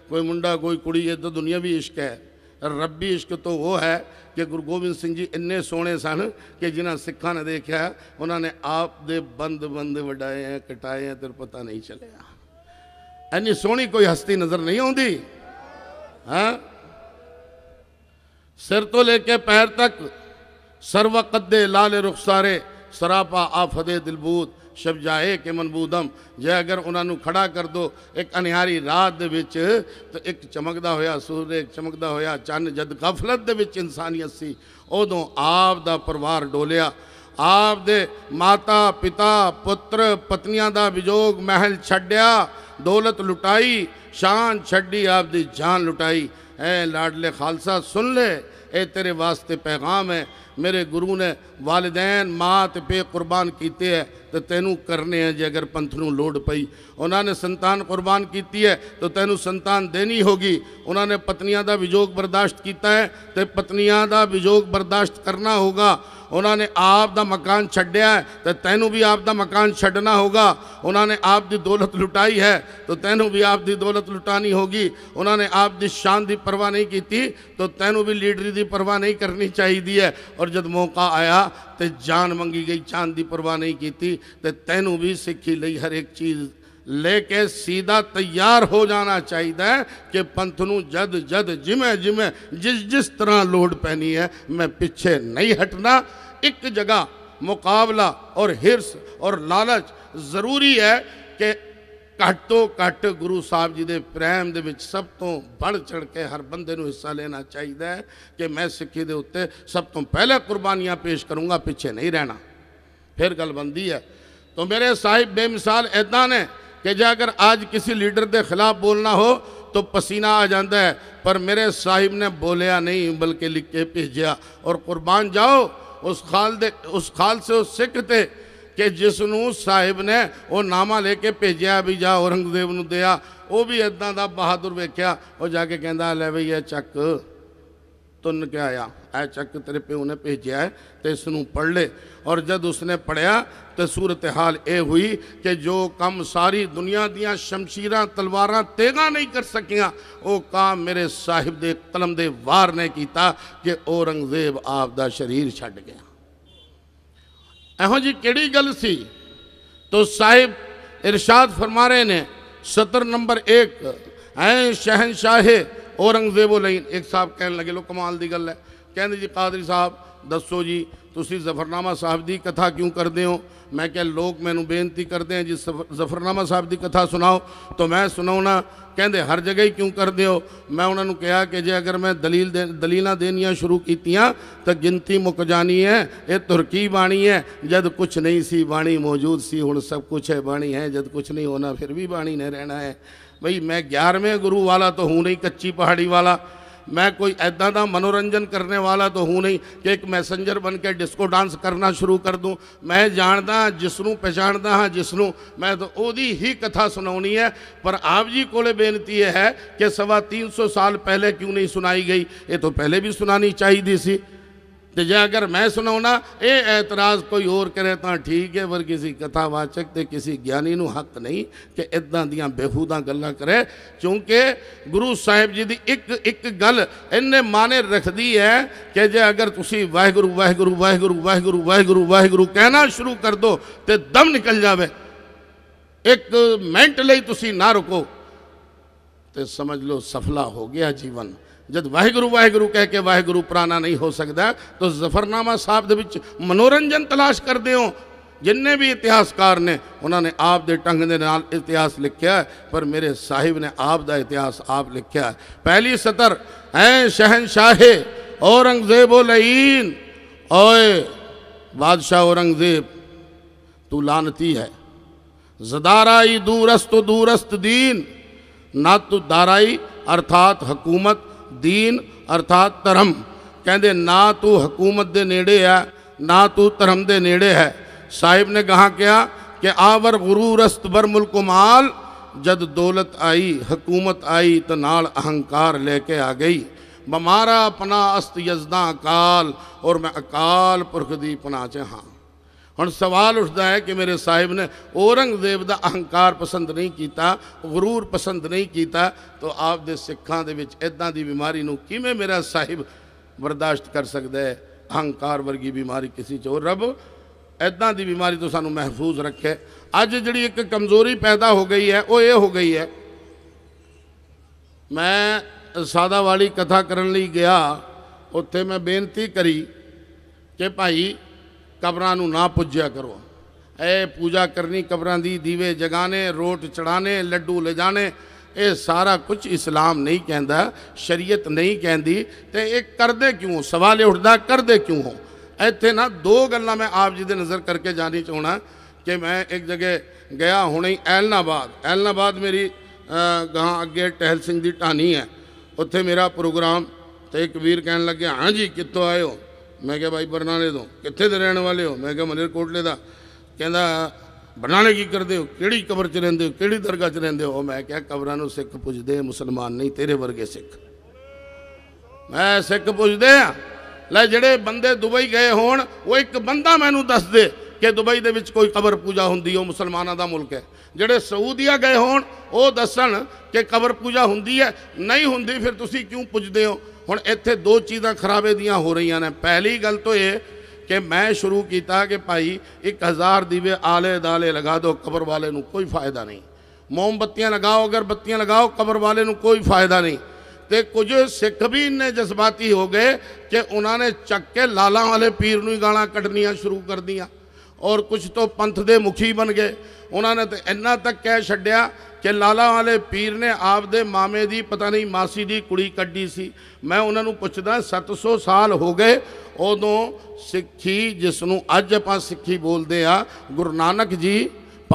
ਕੋਈ ਮੁੰਡਾ ਕੋਈ ਕੁੜੀ ਇਹ ਤਾਂ ਦੁਨੀਆ ਵੀ ਇਸ਼ਕ ਹੈ ਰੱਬੀ ਇਸ਼ਕ ਤੋਂ ਉਹ ਹੈ ਕਿ ਗੁਰੂ ਗੋਬਿੰਦ ਸਿੰਘ ਜੀ ਇੰਨੇ ਸੋਹਣੇ ਸਨ ਕਿ ਜਿਨ੍ਹਾਂ ਸਿੱਖਾਂ ਨੇ ਦੇਖਿਆ ਉਹਨਾਂ ਨੇ ਆਪ ਦੇ ਬੰਦ ਬੰਦ ਵਡਾਏ ਐ ਕਟਾਏ ਐ ਤੇ ਪਤਾ ਨਹੀਂ ਚੱਲਿਆ ਐਨੀ ਸੋਹਣੀ ਕੋਈ ਹਸਤੀ ਨਜ਼ਰ ਨਹੀਂ ਆਉਂਦੀ ਹਾਂ ਸਿਰ ਤੋਂ ਲੈ ਕੇ ਪੈਰ ਤੱਕ ਸਰਵਕਦ ਦੇ ਲਾਲ ਰੁਖਸਾਰੇ ਸਰਾਪਾ ਆਫਦੇ ਦਿਲਬੂਤ ਸ਼ਬਜਾਏ ਕਿ ਮਨਬੂਦਮ ਜੇ ਅਗਰ ਉਹਨਾਂ ਨੂੰ ਖੜਾ ਕਰ ਦੋ ਇੱਕ ਅਨਿਹਾਰੀ ਰਾਤ ਦੇ ਵਿੱਚ ਤੇ ਇੱਕ ਚਮਕਦਾ ਹੋਇਆ ਸੂਰਜ ਇੱਕ ਚਮਕਦਾ ਹੋਇਆ ਚੰਨ ਜਦ ਗਫਲਤ ਦੇ ਵਿੱਚ ਇਨਸਾਨੀਅਤ ਸੀ ਉਦੋਂ ਆਪ ਦਾ ਪਰਿਵਾਰ ਡੋਲਿਆ ਆਪ ਦੇ ਮਾਤਾ ਪਿਤਾ ਪੁੱਤਰ ਪਤਨੀਆਂ ਦਾ ਵਿਜੋਗ ਮਹਿਲ ਛੱਡਿਆ ਦੌਲਤ ਲੁਟਾਈ ਸ਼ਾਨ ਛੱਡੀ ਆਪ ਦੀ ਜਾਨ ਲੁਟਾਈ ਐ ਲਾਡਲੇ ਖਾਲਸਾ ਸੁਣ ਲੈ ए तेरे वास्ते पैगाम है मेरे गुरु ने ਵਾਲਿਦੈਨ ਮਾਂ ਤੇ ਪੇ ਕੁਰਬਾਨ ਕੀਤੇ ਹੈ ਤੇ ਤੈਨੂੰ ਕਰਨੇ ਹੈ ਜੇ ਅਗਰ ਪੰਥ ਨੂੰ ਲੋੜ ਪਈ ਉਹਨਾਂ ਨੇ ਸੰਤਾਨ ਕੁਰਬਾਨ ਕੀਤੀ ਹੈ ਤਾਂ ਤੈਨੂੰ ਸੰਤਾਨ ਦੇਣੀ ਹੋਗੀ ਉਹਨਾਂ ਨੇ ਪਤਨੀਆਂ ਦਾ ਵਿਜੋਗ ਬਰਦਾਸ਼ਤ ਕੀਤਾ ਹੈ ਤੇ ਪਤਨੀਆਂ ਦਾ ਵਿਜੋਗ ਬਰਦਾਸ਼ਤ ਕਰਨਾ ਹੋਗਾ ਉਹਨਾਂ ਨੇ ਆਪ ਦਾ ਮਕਾਨ ਛੱਡਿਆ ਤੇ ਤੈਨੂੰ ਵੀ ਆਪ ਦਾ ਮਕਾਨ ਛੱਡਣਾ ਹੋਗਾ ਉਹਨਾਂ ਨੇ ਆਪ ਦੀ ਦੌਲਤ ਲੁਟਾਈ ਹੈ ਤਾਂ ਤੈਨੂੰ ਵੀ ਆਪ ਦੀ ਦੌਲਤ ਲੁਟਾਣੀ ਹੋਗੀ ਉਹਨਾਂ ਨੇ ਆਪ ਦੀ ਸ਼ਾਨ ਦੀ ਪਰਵਾਹ ਨਹੀਂ ਕੀਤੀ ਤਾਂ ਤੈਨੂੰ ਵੀ ਲੀਡਰੀ ਦੀ ਪਰਵਾਹ ਨਹੀਂ ਕਰਨੀ ਚਾਹੀਦੀ ਹੈ ਔਰ ਜਦ ਮੌਕਾ ਆਇਆ ਤੇ ਜਾਨ ਮੰਗੀ ਗਈ ਚਾਂਦ ਦੀ ਪਰਵਾਹ ਨਹੀਂ ਕੀਤੀ ਤੇ ਤੈਨੂੰ ਵੀ ਸਿੱਖੀ ਲਈ ਹਰ ਇੱਕ ਚੀਜ਼ ਲੈ लेके सीधा तैयार हो जाना चाहिए ਕਿ ਪੰਥ ਨੂੰ ਜਦ ਜਦ ਜਿਵੇਂ ਜਿਵੇਂ ਜਿਸ ਜਿਸ ਤਰ੍ਹਾਂ ਲੋੜ ਪੈਣੀ ਹੈ ਮੈਂ ਪਿੱਛੇ ਨਹੀਂ ਹਟਣਾ ਇੱਕ ਜਗ੍ਹਾ ਮੁਕਾਬਲਾ ਔਰ ਹਿਰਸ ਔਰ ਲਾਲਚ ਜ਼ਰੂਰੀ ਹੈ ਕਿ ਘੱਟ ਤੋਂ ਘੱਟ ਗੁਰੂ ਸਾਹਿਬ ਜੀ ਦੇ ਪ੍ਰੇਮ ਦੇ ਵਿੱਚ ਸਭ ਤੋਂ ਵੱਧ ਚੜ ਕੇ ਹਰ ਬੰਦੇ ਨੂੰ ਹਿੱਸਾ ਲੈਣਾ ਚਾਹੀਦਾ ਹੈ ਕਿ ਮੈਂ ਸਿੱਖੀ ਦੇ ਉੱਤੇ ਸਭ ਤੋਂ ਪਹਿਲੇ ਕੁਰਬਾਨੀਆਂ ਪੇਸ਼ ਕਰੂੰਗਾ ਪਿੱਛੇ ਨਹੀਂ ਰਹਿਣਾ ਫਿਰ ਗੱਲ ਬੰਦੀ ਹੈ ਤੋਂ ਮੇਰੇ ਸਾਹਿਬ ਬੇਮਿਸਾਲ ਐਦਾਂ ਨੇ ਕਿ ਜੇ ਅਗਰ ਅੱਜ ਕਿਸੇ ਲੀਡਰ ਦੇ ਖਿਲਾਫ ਬੋਲਣਾ ਹੋ ਤਾਂ ਪਸੀਨਾ ਆ ਜਾਂਦਾ ਹੈ ਪਰ ਮੇਰੇ ਸਾਹਿਬ ਨੇ ਬੋਲਿਆ ਨਹੀਂ ਬਲਕਿ ਲਿਖ ਕੇ ਭੇਜਿਆ ਔਰ ਕੁਰਬਾਨ ਜਾਓ ਉਸ ਖਾਲ ਦੇ ਉਸ ਖਾਲ ਸੇ ਉਸ ਸਿੱਖ ਤੇ ਕਿ ਜਿਸ ਨੂੰ ਸਾਹਿਬ ਨੇ ਉਹ ਨਾਮਾ ਲੈ ਕੇ ਭੇਜਿਆ ਵੀ ਜਾ ਔਰੰਗਜ਼ੇਬ ਨੂੰ ਦਿਆ ਉਹ ਵੀ ਇਦਾਂ ਦਾ ਬਹਾਦਰ ਵੇਖਿਆ ਉਹ ਜਾ ਕੇ ਕਹਿੰਦਾ ਲੈ ਬਈ ਇਹ ਚੱਕ ਤੁੰਨ ਕੇ ਆਇਆ ਐ ਚੱਕ ਤੇਰੇ ਪਿਓ ਨੇ ਭੇਜਿਆ ਹੈ ਤੇ ਇਸ ਨੂੰ ਪੜ ਲੈ ਔਰ ਜਦ ਉਸਨੇ ਪੜਿਆ ਤੇ ਸੂਰਤ ਹਾਲ ਇਹ ਹੋਈ ਕਿ ਜੋ ਕੰਮ ਸਾਰੀ ਦੁਨੀਆ ਦੀਆਂ ਸ਼ਮਸ਼ੀਰਾਂ ਤਲਵਾਰਾਂ ਤੇਗਾ ਨਹੀਂ ਕਰ ਸਕੀਆਂ ਉਹ ਕਾਮ ਮੇਰੇ ਸਾਹਿਬ ਦੇ ਕਲਮ ਦੇ ਵਾਰ ਨੇ ਕੀਤਾ ਕਿ ਔਰੰਗਜ਼ੇਬ ਆਪ ਦਾ ਸ਼ਰੀਰ ਛੱਡ ਗਿਆ ਇਹੋ ਜੀ ਕਿਹੜੀ ਗੱਲ ਸੀ ਤੋ ਸਾਹਿਬ ਇਰਸ਼ਾਦ ਫਰਮਾ ਰਹੇ ਨੇ 70 ਨੰਬਰ 1 ਐ ਸ਼ਹਿਨशाह ਔਰੰਗਜ਼ੇਬ ਲੈਨ ਇੱਕ ਸਾਹਿਬ ਕਹਿਣ ਲੱਗੇ ਲੋ ਕਮਾਲ ਦੀ ਗੱਲ ਹੈ ਕਹਿੰਦੇ ਜੀ ਕਾਦਰੀ ਸਾਹਿਬ ਦੱਸੋ ਜੀ ਤੁਸੀਂ ਜ਼ਫਰਨਾਮਾ ਸਾਹਿਬ ਦੀ ਕਥਾ ਕਿਉਂ ਕਰਦੇ ਹੋ ਮੈਂ ਕਿਹਾ ਲੋਕ ਮੈਨੂੰ ਬੇਨਤੀ ਕਰਦੇ ਆ ਜੀ ਜ਼ਫਰਨਾਮਾ ਸਾਹਿਬ ਦੀ ਕਥਾ ਸੁਣਾਓ ਤਾਂ ਮੈਂ ਸੁਣਾਉਣਾ ਕਹਿੰਦੇ ਹਰ ਜਗ੍ਹਾ ਹੀ ਕਿਉਂ ਕਰਦੇ ਹੋ ਮੈਂ ਉਹਨਾਂ ਨੂੰ ਕਿਹਾ ਕਿ ਜੇ ਅਗਰ ਮੈਂ ਦਲੀਲ ਦਲੀਲਾਂ ਦੇਣੀਆਂ ਸ਼ੁਰੂ ਕੀਤੀਆਂ ਤਾਂ ਗਿਣਤੀ ਮੁੱਕ ਜਾਣੀ ਹੈ ਇਹ ਤੁਰਕੀ ਬਾਣੀ ਹੈ ਜਦ ਕੁਝ ਨਹੀਂ ਸੀ ਬਾਣੀ ਮੌਜੂਦ ਸੀ ਹੁਣ ਸਭ ਕੁਝ ਹੈ ਬਾਣੀ ਹੈ ਜਦ ਕੁਝ ਨਹੀਂ ਹੋਣਾ ਫਿਰ ਵੀ ਬਾਣੀ ਨੇ ਰਹਿਣਾ ਹੈ ਭਈ ਮੈਂ 11ਵੇਂ ਗੁਰੂ ਵਾਲਾ ਤਾਂ ਹੂੰ ਨਹੀਂ ਕੱਚੀ ਪਹਾੜੀ ਵਾਲਾ ਮੈਂ ਕੋਈ ਐਦਾਂ ਦਾ ਮਨੋਰੰਜਨ ਕਰਨ ਵਾਲਾ ਤਾਂ ਹੂੰ ਨਹੀਂ ਕਿ ਇੱਕ मैसेंजर ਬਣ ਕੇ ਡਿਸਕੋ ਡਾਂਸ ਕਰਨਾ ਸ਼ੁਰੂ ਕਰ ਦੂੰ ਮੈਂ ਜਾਣਦਾ ਜਿਸ ਨੂੰ ਪਛਾਣਦਾ ਹਾਂ ਜਿਸ ਨੂੰ ਮੈਂ ਤਾਂ ਉਹਦੀ ਹੀ ਕਥਾ ਸੁਣਾਉਣੀ ਹੈ ਪਰ ਆਪ ਜੀ ਕੋਲੇ ਬੇਨਤੀ ਹੈ ਕਿ ਸਵਾ 300 ਸਾਲ ਪਹਿਲੇ ਕਿਉਂ ਨਹੀਂ ਸੁਣਾਈ ਗਈ ਇਹ ਤਾਂ ਪਹਿਲੇ ਵੀ ਸੁਣਾਣੀ ਚਾਹੀਦੀ ਸੀ ਤੇ ਜੇ ਅਗਰ ਮੈਂ ਸੁਣਾਉਣਾ ਇਹ ਇਤਰਾਜ਼ ਕੋਈ ਹੋਰ ਕਰੇ ਤਾਂ ਠੀਕ ਹੈ ਪਰ ਕਿਸੇ ਕਥਾਵਾਚਕ ਤੇ ਕਿਸੇ ਗਿਆਨੀ ਨੂੰ ਹੱਕ ਨਹੀਂ ਕਿ ਇਦਾਂ ਦੀਆਂ ਬੇਹੂਦਾ ਗੱਲਾਂ ਕਰੇ ਕਿਉਂਕਿ ਗੁਰੂ ਸਾਹਿਬ ਜੀ ਦੀ ਇੱਕ ਇੱਕ ਗੱਲ ਇੰਨੇ ਮਾਨੇ ਰੱਖਦੀ ਹੈ ਕਿ ਜੇ ਅਗਰ ਤੁਸੀਂ ਵਾਹਿਗੁਰੂ ਵਾਹਿਗੁਰੂ ਵਾਹਿਗੁਰੂ ਵਾਹਿਗੁਰੂ ਵਾਹਿਗੁਰੂ ਵਾਹਿਗੁਰੂ ਕਹਿਣਾ ਸ਼ੁਰੂ ਕਰ ਦੋ ਤੇ ਦਮ ਨਿਕਲ ਜਾਵੇ ਇੱਕ ਮਿੰਟ ਲਈ ਤੁਸੀਂ ਨਾ ਰੁਕੋ ਤੇ ਸਮਝ ਲਓ ਸਫਲਾ ਹੋ ਗਿਆ ਜੀਵਨ जब वाहगुरु वाहगुरु कह के वाहगुरु पुराना नहीं हो सकता तो जफरनामा साहब मनोरंजन तलाश करते हो जिन्हें भी इतिहासकार ने उन्होंने आप दे ढंग इतिहास लिखा पर मेरे साहिब ने आप का इतिहास आप लिखा पहली सतर है शहन शाहे औरंगजेब लईन ओए बादशाह औरंगजेब तू लानती है जदाराई दूरस्त दूरस्त दीन ना तू दाराई अर्थात हुकूमत ਦੀਨ ਅਰਥਾਤ ਧਰਮ ਕਹਿੰਦੇ ਨਾ ਤੂੰ ਹਕੂਮਤ ਦੇ ਨੇੜੇ ਆ ਨਾ ਤੂੰ ਧਰਮ ਦੇ ਨੇੜੇ ਹੈ ਸਾਹਿਬ ਨੇ ਕਹਾ ਕਿਹਾ ਕਿ ਆਵਰ ਗੁਰੂਰ ਬਰ ਮੁਲਕ ਮਾਲ ਜਦ ਦੌਲਤ ਆਈ ਹਕੂਮਤ ਆਈ ਤਾਂ ਨਾਲ ਅਹੰਕਾਰ ਲੈ ਕੇ ਆ ਗਈ ਬਮਾਰਾ ਆਪਣਾ ਅਸਤ ਯਜ਼ਦਾ ਅਕਾਲ ਔਰ ਮੈਂ ਅਕਾਲ ਪੁਰਖ ਦੀ ਪਨਾਹ ਚ ਹਾਂ ਹੁਣ ਸਵਾਲ ਉੱਠਦਾ ਹੈ ਕਿ ਮੇਰੇ ਸਾਹਿਬ ਨੇ ਔਰੰਗਜ਼ੇਬ ਦਾ ਅਹੰਕਾਰ ਪਸੰਦ ਨਹੀਂ ਕੀਤਾ غرور ਪਸੰਦ ਨਹੀਂ ਕੀਤਾ ਤਾਂ ਆਪ ਦੇ ਸਿੱਖਾਂ ਦੇ ਵਿੱਚ ਇਦਾਂ ਦੀ ਬਿਮਾਰੀ ਨੂੰ ਕਿਵੇਂ ਮੇਰਾ ਸਾਹਿਬ ਬਰਦਾਸ਼ਤ ਕਰ ਸਕਦਾ ਹੈ ਅਹੰਕਾਰ ਵਰਗੀ ਬਿਮਾਰੀ ਕਿਸੇ 'ਚ ਰੱਬ ਇਦਾਂ ਦੀ ਬਿਮਾਰੀ ਤੋਂ ਸਾਨੂੰ ਮਹਿਫੂਜ਼ ਰੱਖੇ ਅੱਜ ਜਿਹੜੀ ਇੱਕ ਕਮਜ਼ੋਰੀ ਪੈਦਾ ਹੋ ਗਈ ਹੈ ਉਹ ਇਹ ਹੋ ਗਈ ਹੈ ਮੈਂ ਸਾਦਾ ਵਾਲੀ ਕਥਾ ਕਰਨ ਲਈ ਗਿਆ ਉੱਥੇ ਮੈਂ ਬੇਨਤੀ ਕਰੀ ਕਿ ਭਾਈ ਕਬਰਾਂ ਨੂੰ ਨਾ ਪੁੱਜਿਆ ਕਰੋ ਐ ਪੂਜਾ ਕਰਨੀ ਕਬਰਾਂ ਦੀ ਦੀਵੇ ਜਗਾਣੇ ਰੋਟ ਚੜਾਣੇ ਲੱਡੂ ਲਿਜਾਣੇ ਇਹ ਸਾਰਾ ਕੁਝ ਇਸਲਾਮ ਨਹੀਂ ਕਹਿੰਦਾ ਸ਼ਰੀਅਤ ਨਹੀਂ ਕਹਿੰਦੀ ਤੇ ਇਹ ਕਰਦੇ ਕਿਉਂ ਸਵਾਲ ਉੱਠਦਾ ਕਰਦੇ ਕਿਉਂ ਹੋ ਇੱਥੇ ਨਾ ਦੋ ਗੱਲਾਂ ਮੈਂ ਆਪ ਜੀ ਦੇ ਨਜ਼ਰ ਕਰਕੇ ਜਾਣੀ ਚਾਹਣਾ ਕਿ ਮੈਂ ਇੱਕ ਜਗ੍ਹਾ ਗਿਆ ਹੁਣੇ ਐਲਨਾਬਾਦ ਐਲਨਾਬਾਦ ਮੇਰੀ ਗਾਂ ਅੱਗੇ ਟਹਿਲ ਸਿੰਘ ਦੀ ਢਾਣੀ ਹੈ ਉੱਥੇ ਮੇਰਾ ਪ੍ਰੋਗਰਾਮ ਤੇ ਇੱਕ ਵੀਰ ਕਹਿਣ ਲੱਗਿਆ ਹਾਂ ਜੀ ਕਿੱਥੋਂ ਆਇਓ ਮੈਂ ਕਿਹਾ ਭਾਈ ਬਰਨਾਲੇ ਤੋਂ ਕਿੱਥੇ ਦੇ ਰਹਿਣ ਵਾਲੇ ਹੋ ਮੈਂ ਕਿਹਾ ਮਲੇਰ ਕੋਟਲੇ ਦਾ ਕਹਿੰਦਾ ਬਰਨਾਲੇ ਕੀ ਕਰਦੇ ਹੋ ਕਿਹੜੀ ਕਬਰ 'ਚ ਰਹਿੰਦੇ ਹੋ ਕਿਹੜੀ ਦਰਗਾਹ 'ਚ ਰਹਿੰਦੇ ਹੋ ਮੈਂ ਕਿਹਾ ਕਬਰਾਂ ਨੂੰ ਸਿੱਖ ਪੁੱਜਦੇ ਮੁਸਲਮਾਨ ਨਹੀਂ ਤੇਰੇ ਵਰਗੇ ਸਿੱਖ ਮੈਂ ਸਿੱਖ ਪੁੱਜਦੇ ਆ ਲੈ ਜਿਹੜੇ ਬੰਦੇ ਦੁਬਈ ਗਏ ਹੋਣ ਉਹ ਇੱਕ ਬੰਦਾ ਮੈਨੂੰ ਦੱਸ ਦੇ कि दुबई ਦੇ ਵਿੱਚ ਕੋਈ ਕਬਰ ਪੂਜਾ ਹੁੰਦੀ ਹੋ ਮੁਸਲਮਾਨਾਂ ਦਾ ਮੁਲਕ ਹੈ ਜਿਹੜੇ ਸਾਊਦੀਆ ਗਏ ਹੋਣ ਉਹ ਦੱਸਣ ਕਿ ਕਬਰ ਪੂਜਾ ਹੁੰਦੀ ਹੈ ਨਹੀਂ ਹੁੰਦੀ ਫਿਰ ਤੁਸੀਂ ਕਿਉਂ ਪੁੱਜਦੇ ਹੋ ਹੁਣ ਇੱਥੇ ਦੋ ਚੀਜ਼ਾਂ ਖਰਾਬੇ ਦੀਆਂ ਹੋ ਰਹੀਆਂ ਨੇ ਪਹਿਲੀ ਗੱਲ कि मैं शुरू किया कि भाई एक हज़ार दीवे आले दाले लगा दो कबर वाले कोई फायदा नहीं मोमबत्तियां लगाओ अगरबत्तियाँ लगाओ कबर वाले कोई फायदा नहीं तो कुछ सिख भी इन्ने जज्बाती हो गए कि उन्होंने चक्के लाला वाले पीर ही गाला कटनिया शुरू कर दिया ਔਰ ਕੁਝ ਤੋਂ ਪੰਥ ਦੇ ਮੁਖੀ ਬਣ ਗਏ ਉਹਨਾਂ ਨੇ ਤੇ ਇੰਨਾ ਤੱਕ ਕਹਿ ਛੱਡਿਆ ਕਿ ਲਾਲਾ ਵਾਲੇ ਪੀਰ ਨੇ ਆਪਦੇ ਮਾਮੇ ਦੀ ਪਤਾ ਨਹੀਂ ਮਾਸੀ ਦੀ ਕੁੜੀ ਕੱਢੀ ਸੀ ਮੈਂ ਉਹਨਾਂ ਨੂੰ ਪੁੱਛਦਾ 700 ਸਾਲ ਹੋ ਗਏ ਉਦੋਂ ਸਿੱਖੀ ਜਿਸ ਨੂੰ ਅੱਜ ਆਪਾਂ ਸਿੱਖੀ ਬੋਲਦੇ ਆ ਗੁਰੂ ਨਾਨਕ ਜੀ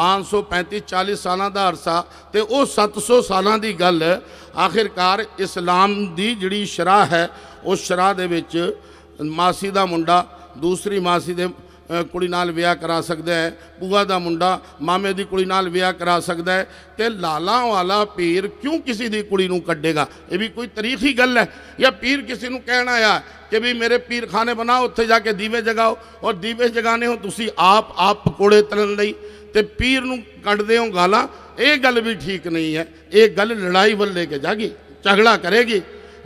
535 40 ਸਾਲਾਂ ਦਾ ਅਰਸਾ ਤੇ ਉਹ 700 ਸਾਲਾਂ ਦੀ ਗੱਲ ਆਖਿਰਕਾਰ ਇਸਲਾਮ ਦੀ ਜਿਹੜੀ ਸ਼ਰਾ ਹੈ ਉਸ ਸ਼ਰਾ ਦੇ ਵਿੱਚ ਮਾਸੀ ਦਾ ਮੁੰਡਾ ਦੂਸਰੀ ਮਾਸੀ ਦੇ ਕੁੜੀ ਨਾਲ ਵਿਆਹ ਕਰਾ ਸਕਦਾ ਹੈ ਬੂਆ ਦਾ ਮੁੰਡਾ ਮਾਮੇ ਦੀ ਕੁੜੀ ਨਾਲ ਵਿਆਹ ਕਰਾ ਸਕਦਾ ਹੈ ਤੇ ਲਾਲਾ ਵਾਲਾ ਪੀਰ ਕਿਉਂ ਕਿਸੇ ਦੀ ਕੁੜੀ ਨੂੰ ਕੱਢੇਗਾ ਇਹ ਵੀ ਕੋਈ ਤਾਰੀਖੀ ਗੱਲ ਹੈ ਜਾਂ ਪੀਰ ਕਿਸੇ ਨੂੰ ਕਹਿਣ ਆਇਆ ਕਿ ਵੀ ਮੇਰੇ ਪੀਰ ਖਾਨੇ ਬਣਾਓ ਉੱਥੇ ਜਾ ਕੇ ਦੀਵੇ ਜਗਾਓ ਔਰ ਦੀਵੇ ਜਗਾਣੇ ਹੋ ਤੁਸੀਂ ਆਪ ਆਪ ਪਕੋੜੇ ਤਲਣ ਲਈ ਤੇ ਪੀਰ ਨੂੰ ਕੱਢਦੇ ਹੋ ਗਾਲਾਂ ਇਹ ਗੱਲ ਵੀ ਠੀਕ ਨਹੀਂ ਹੈ ਇਹ ਗੱਲ ਲੜਾਈ ਵੱਲ ਲੈ ਕੇ ਜਾਗੀ ਝਗੜਾ ਕਰੇਗੀ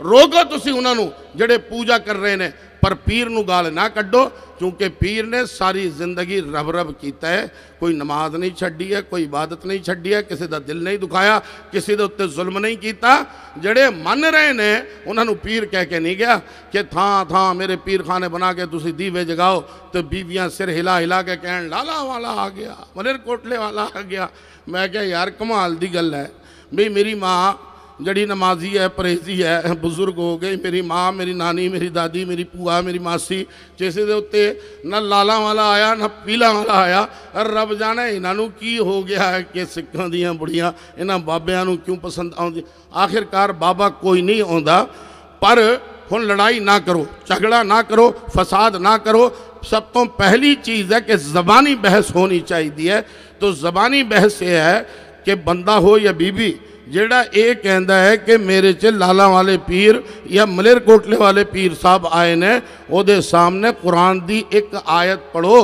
ਰੋਕੋ ਤੁਸੀਂ ਉਹਨਾਂ ਨੂੰ ਜਿਹੜੇ ਪੂਜਾ ਕਰ ਰਹੇ ਨੇ ਪਰ ਪੀਰ ਨੂੰ ਗਾਲ ਨਾ ਕੱਢੋ ਕਿਉਂਕਿ ਪੀਰ ਨੇ ਸਾਰੀ ਜ਼ਿੰਦਗੀ ਰਬ-ਰਬ ਕੀਤਾ ਹੈ ਕੋਈ ਨਮਾਜ਼ ਨਹੀਂ ਛੱਡੀ ਹੈ ਕੋਈ ਇਬਾਦਤ ਨਹੀਂ ਛੱਡੀ ਹੈ ਕਿਸੇ ਦਾ ਦਿਲ ਨਹੀਂ ਦੁਖਾਇਆ ਕਿਸੇ ਦੇ ਉੱਤੇ ਜ਼ੁਲਮ ਨਹੀਂ ਕੀਤਾ ਜਿਹੜੇ ਮੰਨ ਰਹੇ ਨੇ ਉਹਨਾਂ ਨੂੰ ਪੀਰ ਕਹਿ ਕੇ ਨਹੀਂ ਗਿਆ ਕਿ ਥਾਂ ਥਾਂ ਮੇਰੇ ਪੀਰਖਾਨੇ ਬਣਾ ਕੇ ਤੁਸੀਂ ਦੀਵੇ ਜਗਾਓ ਤੇ ਬੀਵੀਆਂ ਸਿਰ ਹਿਲਾ ਹਿਲਾ ਕੇ ਕਹਿਣ ਲਾਲਾ ਵਾਲਾ ਆ ਗਿਆ ਮਲੇਰ ਕੋਟਲੇ ਵਾਲਾ ਆ ਗਿਆ ਮੈਂ ਕਿਹਾ ਯਾਰ ਕਮਾਲ ਦੀ ਗੱਲ ਹੈ ਵੀ ਮੇਰੀ ਮਾਂ जड़ी नमाजी है परहेजी है बुज़ुर्ग हो गए मेरी माँ मेरी नानी मेरी दादी मेरी भूआ मेरी मासी जैसे ਦੇ ਉੱਤੇ ਨਾ ਲਾਲਾ ਵਾਲਾ ਆਇਆ ਨਾ ਪੀਲਾ ਵਾਲਾ ਆਇਆ ਰੱਬ ਜਾਣੇ ਇਹਨਾਂ ਨੂੰ ਕੀ ਹੋ ਗਿਆ ਕਿ ਸਿੱਖਾਂ ਦੀਆਂ ਬੁੜੀਆਂ ਇਹਨਾਂ ਬਾਬਿਆਂ ਨੂੰ ਕਿਉਂ ਪਸੰਦ ਆਉਂਦੀ ਆਖਿਰਕਾਰ ਬਾਬਾ ਕੋਈ ਨਹੀਂ ਆਉਂਦਾ ਪਰ ਹੁਣ ਲੜਾਈ ਨਾ ਕਰੋ ਝਗੜਾ ਨਾ ਕਰੋ ਫਸਾਦ ਨਾ ਕਰੋ ਸਭ ਤੋਂ ਪਹਿਲੀ ਚੀਜ਼ ਹੈ ਕਿ ਜ਼ਬਾਨੀ ਬਹਿਸ ਹੋਣੀ ਚਾਹੀਦੀ ਹੈ तो ज़बानी बहस ये है कि बंदा हो या बीबी ਜਿਹੜਾ ਇਹ ਕਹਿੰਦਾ ਹੈ ਕਿ ਮੇਰੇ 'ਚ ਲਾਲਾ ਵਾਲੇ ਪੀਰ ਜਾਂ ਮਲੇਰ ਕੋਟਲੇ ਵਾਲੇ ਪੀਰ ਸਾਹਿਬ ਆਏ ਨੇ ਉਹਦੇ ਸਾਹਮਣੇ ਕੁਰਾਨ ਦੀ ਇੱਕ ਆਇਤ ਪੜੋ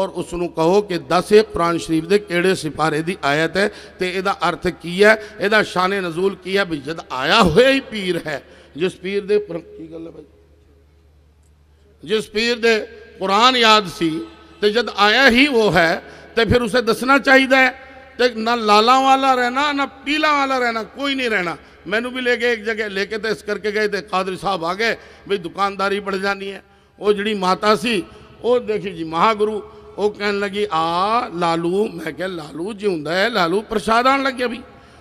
ਔਰ ਉਸ ਨੂੰ ਕਹੋ ਕਿ ਦੱਸ ਇਹ ਸ਼ਰੀਫ ਦੇ ਕਿਹੜੇ ਸਿਪਾਰੇ ਦੀ ਆਇਤ ਹੈ ਤੇ ਇਹਦਾ ਅਰਥ ਕੀ ਹੈ ਇਹਦਾ ਸ਼ਾਨੇ ਨਜ਼ੂਲ ਕੀ ਹੈ ਵੀ ਜਦ ਆਇਆ ਹੋਇਆ ਹੀ ਪੀਰ ਹੈ ਜਿਸ ਪੀਰ ਦੇ ਕੀ ਗੱਲ ਹੈ ਭਾਈ ਜਿਸ ਪੀਰ ਦੇ ਕੁਰਾਨ ਯਾਦ ਸੀ ਤੇ ਜਦ ਆਇਆ ਹੀ ਉਹ ਹੈ ਤੇ ਫਿਰ ਉਸੇ ਦੱਸਣਾ ਚਾਹੀਦਾ ਹੈ ਤੇ ਨਾ ਵਾਲਾ ਰਹਿਣਾ ਨਾ ਪੀਲਾ ਵਾਲਾ ਰਹਿਣਾ ਕੋਈ ਨਹੀਂ ਰਹਿਣਾ ਮੈਨੂੰ ਵੀ ਲੈ ਕੇ ਇੱਕ ਜਗ੍ਹਾ ਲੈ ਕੇ ਤੇ ਇਸ ਕਰਕੇ ਗਏ ਤੇ ਕਾਦਰੀ ਸਾਹਿਬ ਆ ਗਏ ਵੀ ਦੁਕਾਨਦਾਰੀ ਪੜ ਜਾਣੀ ਹੈ ਉਹ ਜਿਹੜੀ ਮਾਤਾ ਸੀ ਉਹ ਦੇਖੀ ਜੀ ਮਹਾਗੁਰੂ ਉਹ ਕਹਿਣ ਲੱਗੀ ਆ ਲਾਲੂ ਮੈਂ ਕਿਹਾ ਲਾਲੂ ਜਿਉਂਦਾ ਹੈ ਲਾਲੂ ਪ੍ਰਸ਼ਾਦ ਆਣ ਲੱਗਿਆ ਵੀ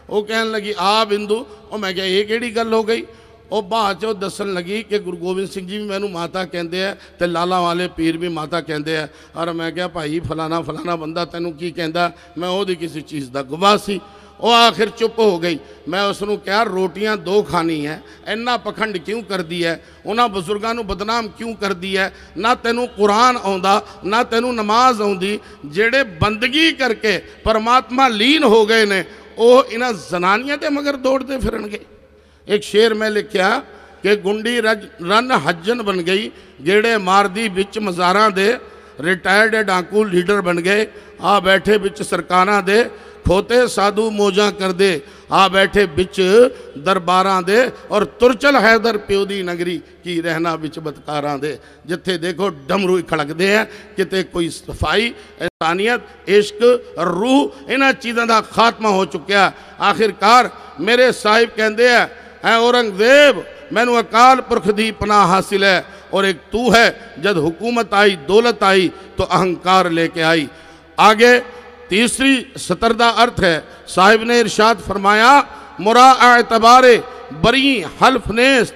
ਉਹ ਕਹਿਣ ਲੱਗੀ ਆ ਬਿੰਦੂ ਉਹ ਮੈਂ ਕਿਹਾ ਇਹ ਕਿਹੜੀ ਗੱਲ ਹੋ ਗਈ ਉਹ ਬਾਅਦ ਚੋਂ ਦੱਸਣ ਲੱਗੀ ਕਿ ਗੁਰੂ ਗੋਬਿੰਦ ਸਿੰਘ ਜੀ ਵੀ ਮੈਨੂੰ ਮਾਤਾ ਕਹਿੰਦੇ ਆ ਤੇ ਲਾਲਾ ਵਾਲੇ ਪੀਰ ਵੀ ਮਾਤਾ ਕਹਿੰਦੇ ਆ ਔਰ ਮੈਂ ਕਿਹਾ ਭਾਈ ਫਲਾਣਾ ਫਲਾਣਾ ਬੰਦਾ ਤੈਨੂੰ ਕੀ ਕਹਿੰਦਾ ਮੈਂ ਉਹਦੀ ਕਿਸੇ ਚੀਜ਼ ਦਾ ਗਵਾਹ ਸੀ ਉਹ ਆਖਿਰ ਚੁੱਪ ਹੋ ਗਈ ਮੈਂ ਉਸ ਨੂੰ ਕਿਹਾ ਰੋਟੀਆਂ ਦੋ ਖਾਣੀ ਹੈ ਇੰਨਾ ਪਖੰਡ ਕਿਉਂ ਕਰਦੀ ਹੈ ਉਹਨਾਂ ਬਜ਼ੁਰਗਾਂ ਨੂੰ ਬਦਨਾਮ ਕਿਉਂ ਕਰਦੀ ਹੈ ਨਾ ਤੈਨੂੰ ਕੁਰਾਨ ਆਉਂਦਾ ਨਾ ਤੈਨੂੰ ਨਮਾਜ਼ ਆਉਂਦੀ ਜਿਹੜੇ ਬੰਦਗੀ ਕਰਕੇ ਪਰਮਾਤਮਾ ਲੀਨ ਹੋ ਗਏ ਨੇ ਉਹ ਇਹਨਾਂ ਜ਼ਨਾਨੀਆਂ ਦੇ ਮਗਰ ਦੌੜਦੇ ਫਿਰਨਗੇ एक शेर में लिखा कि ਗੁੰਡੀ ਰਨ ਹੱਜਨ ਬਣ ਗਈ ਗੇੜੇ ਮਾਰਦੀ ਵਿੱਚ ਮਜ਼ਾਰਾਂ ਦੇ ਰਿਟਾਇਰਡ ਡਾਂਕੂ ਲੀਡਰ ਬਣ ਗਏ ਆ ਬੈਠੇ ਵਿੱਚ ਸਰਕਾਰਾਂ ਦੇ ਖੋਤੇ ਸਾਧੂ ਮੋਜਾਂ ਕਰਦੇ ਆ ਬੈਠੇ ਵਿੱਚ ਦਰਬਾਰਾਂ ਦੇ ਔਰ ਤੁਰਚਲ ਹੈਦਰ ਪਿਓ ਦੀ ਨਗਰੀ ਕੀ ਰਹਿਣਾ ਵਿੱਚ ਬਤਕਾਰਾਂ ਦੇ ਜਿੱਥੇ ਦੇਖੋ ਡਮਰੂ ਹੀ ਖੜਕਦੇ ਆ ਕਿਤੇ ਕੋਈ ਸਫਾਈ ਇਨਸਾਨੀਅਤ ਇਸ਼ਕ ਰੂਹ ਇਹਨਾਂ ਚੀਜ਼ਾਂ ਦਾ ਖਾਤਮਾ ਹੋ ਚੁੱਕਿਆ ਆਖਿਰਕਾਰ ਮੇਰੇ ਸਾਹਿਬ ਕਹਿੰਦੇ ਆ है औरंगजेब मैनू अकाल पुरख की पनाह हासिल है और एक तू है जब हुकूमत आई दौलत आई तो अहंकार लेके आई आगे तीसरी सतर का अर्थ है साहिब ने इरशाद फरमाया मुरा एतबारे बरी हल्फ नेस्त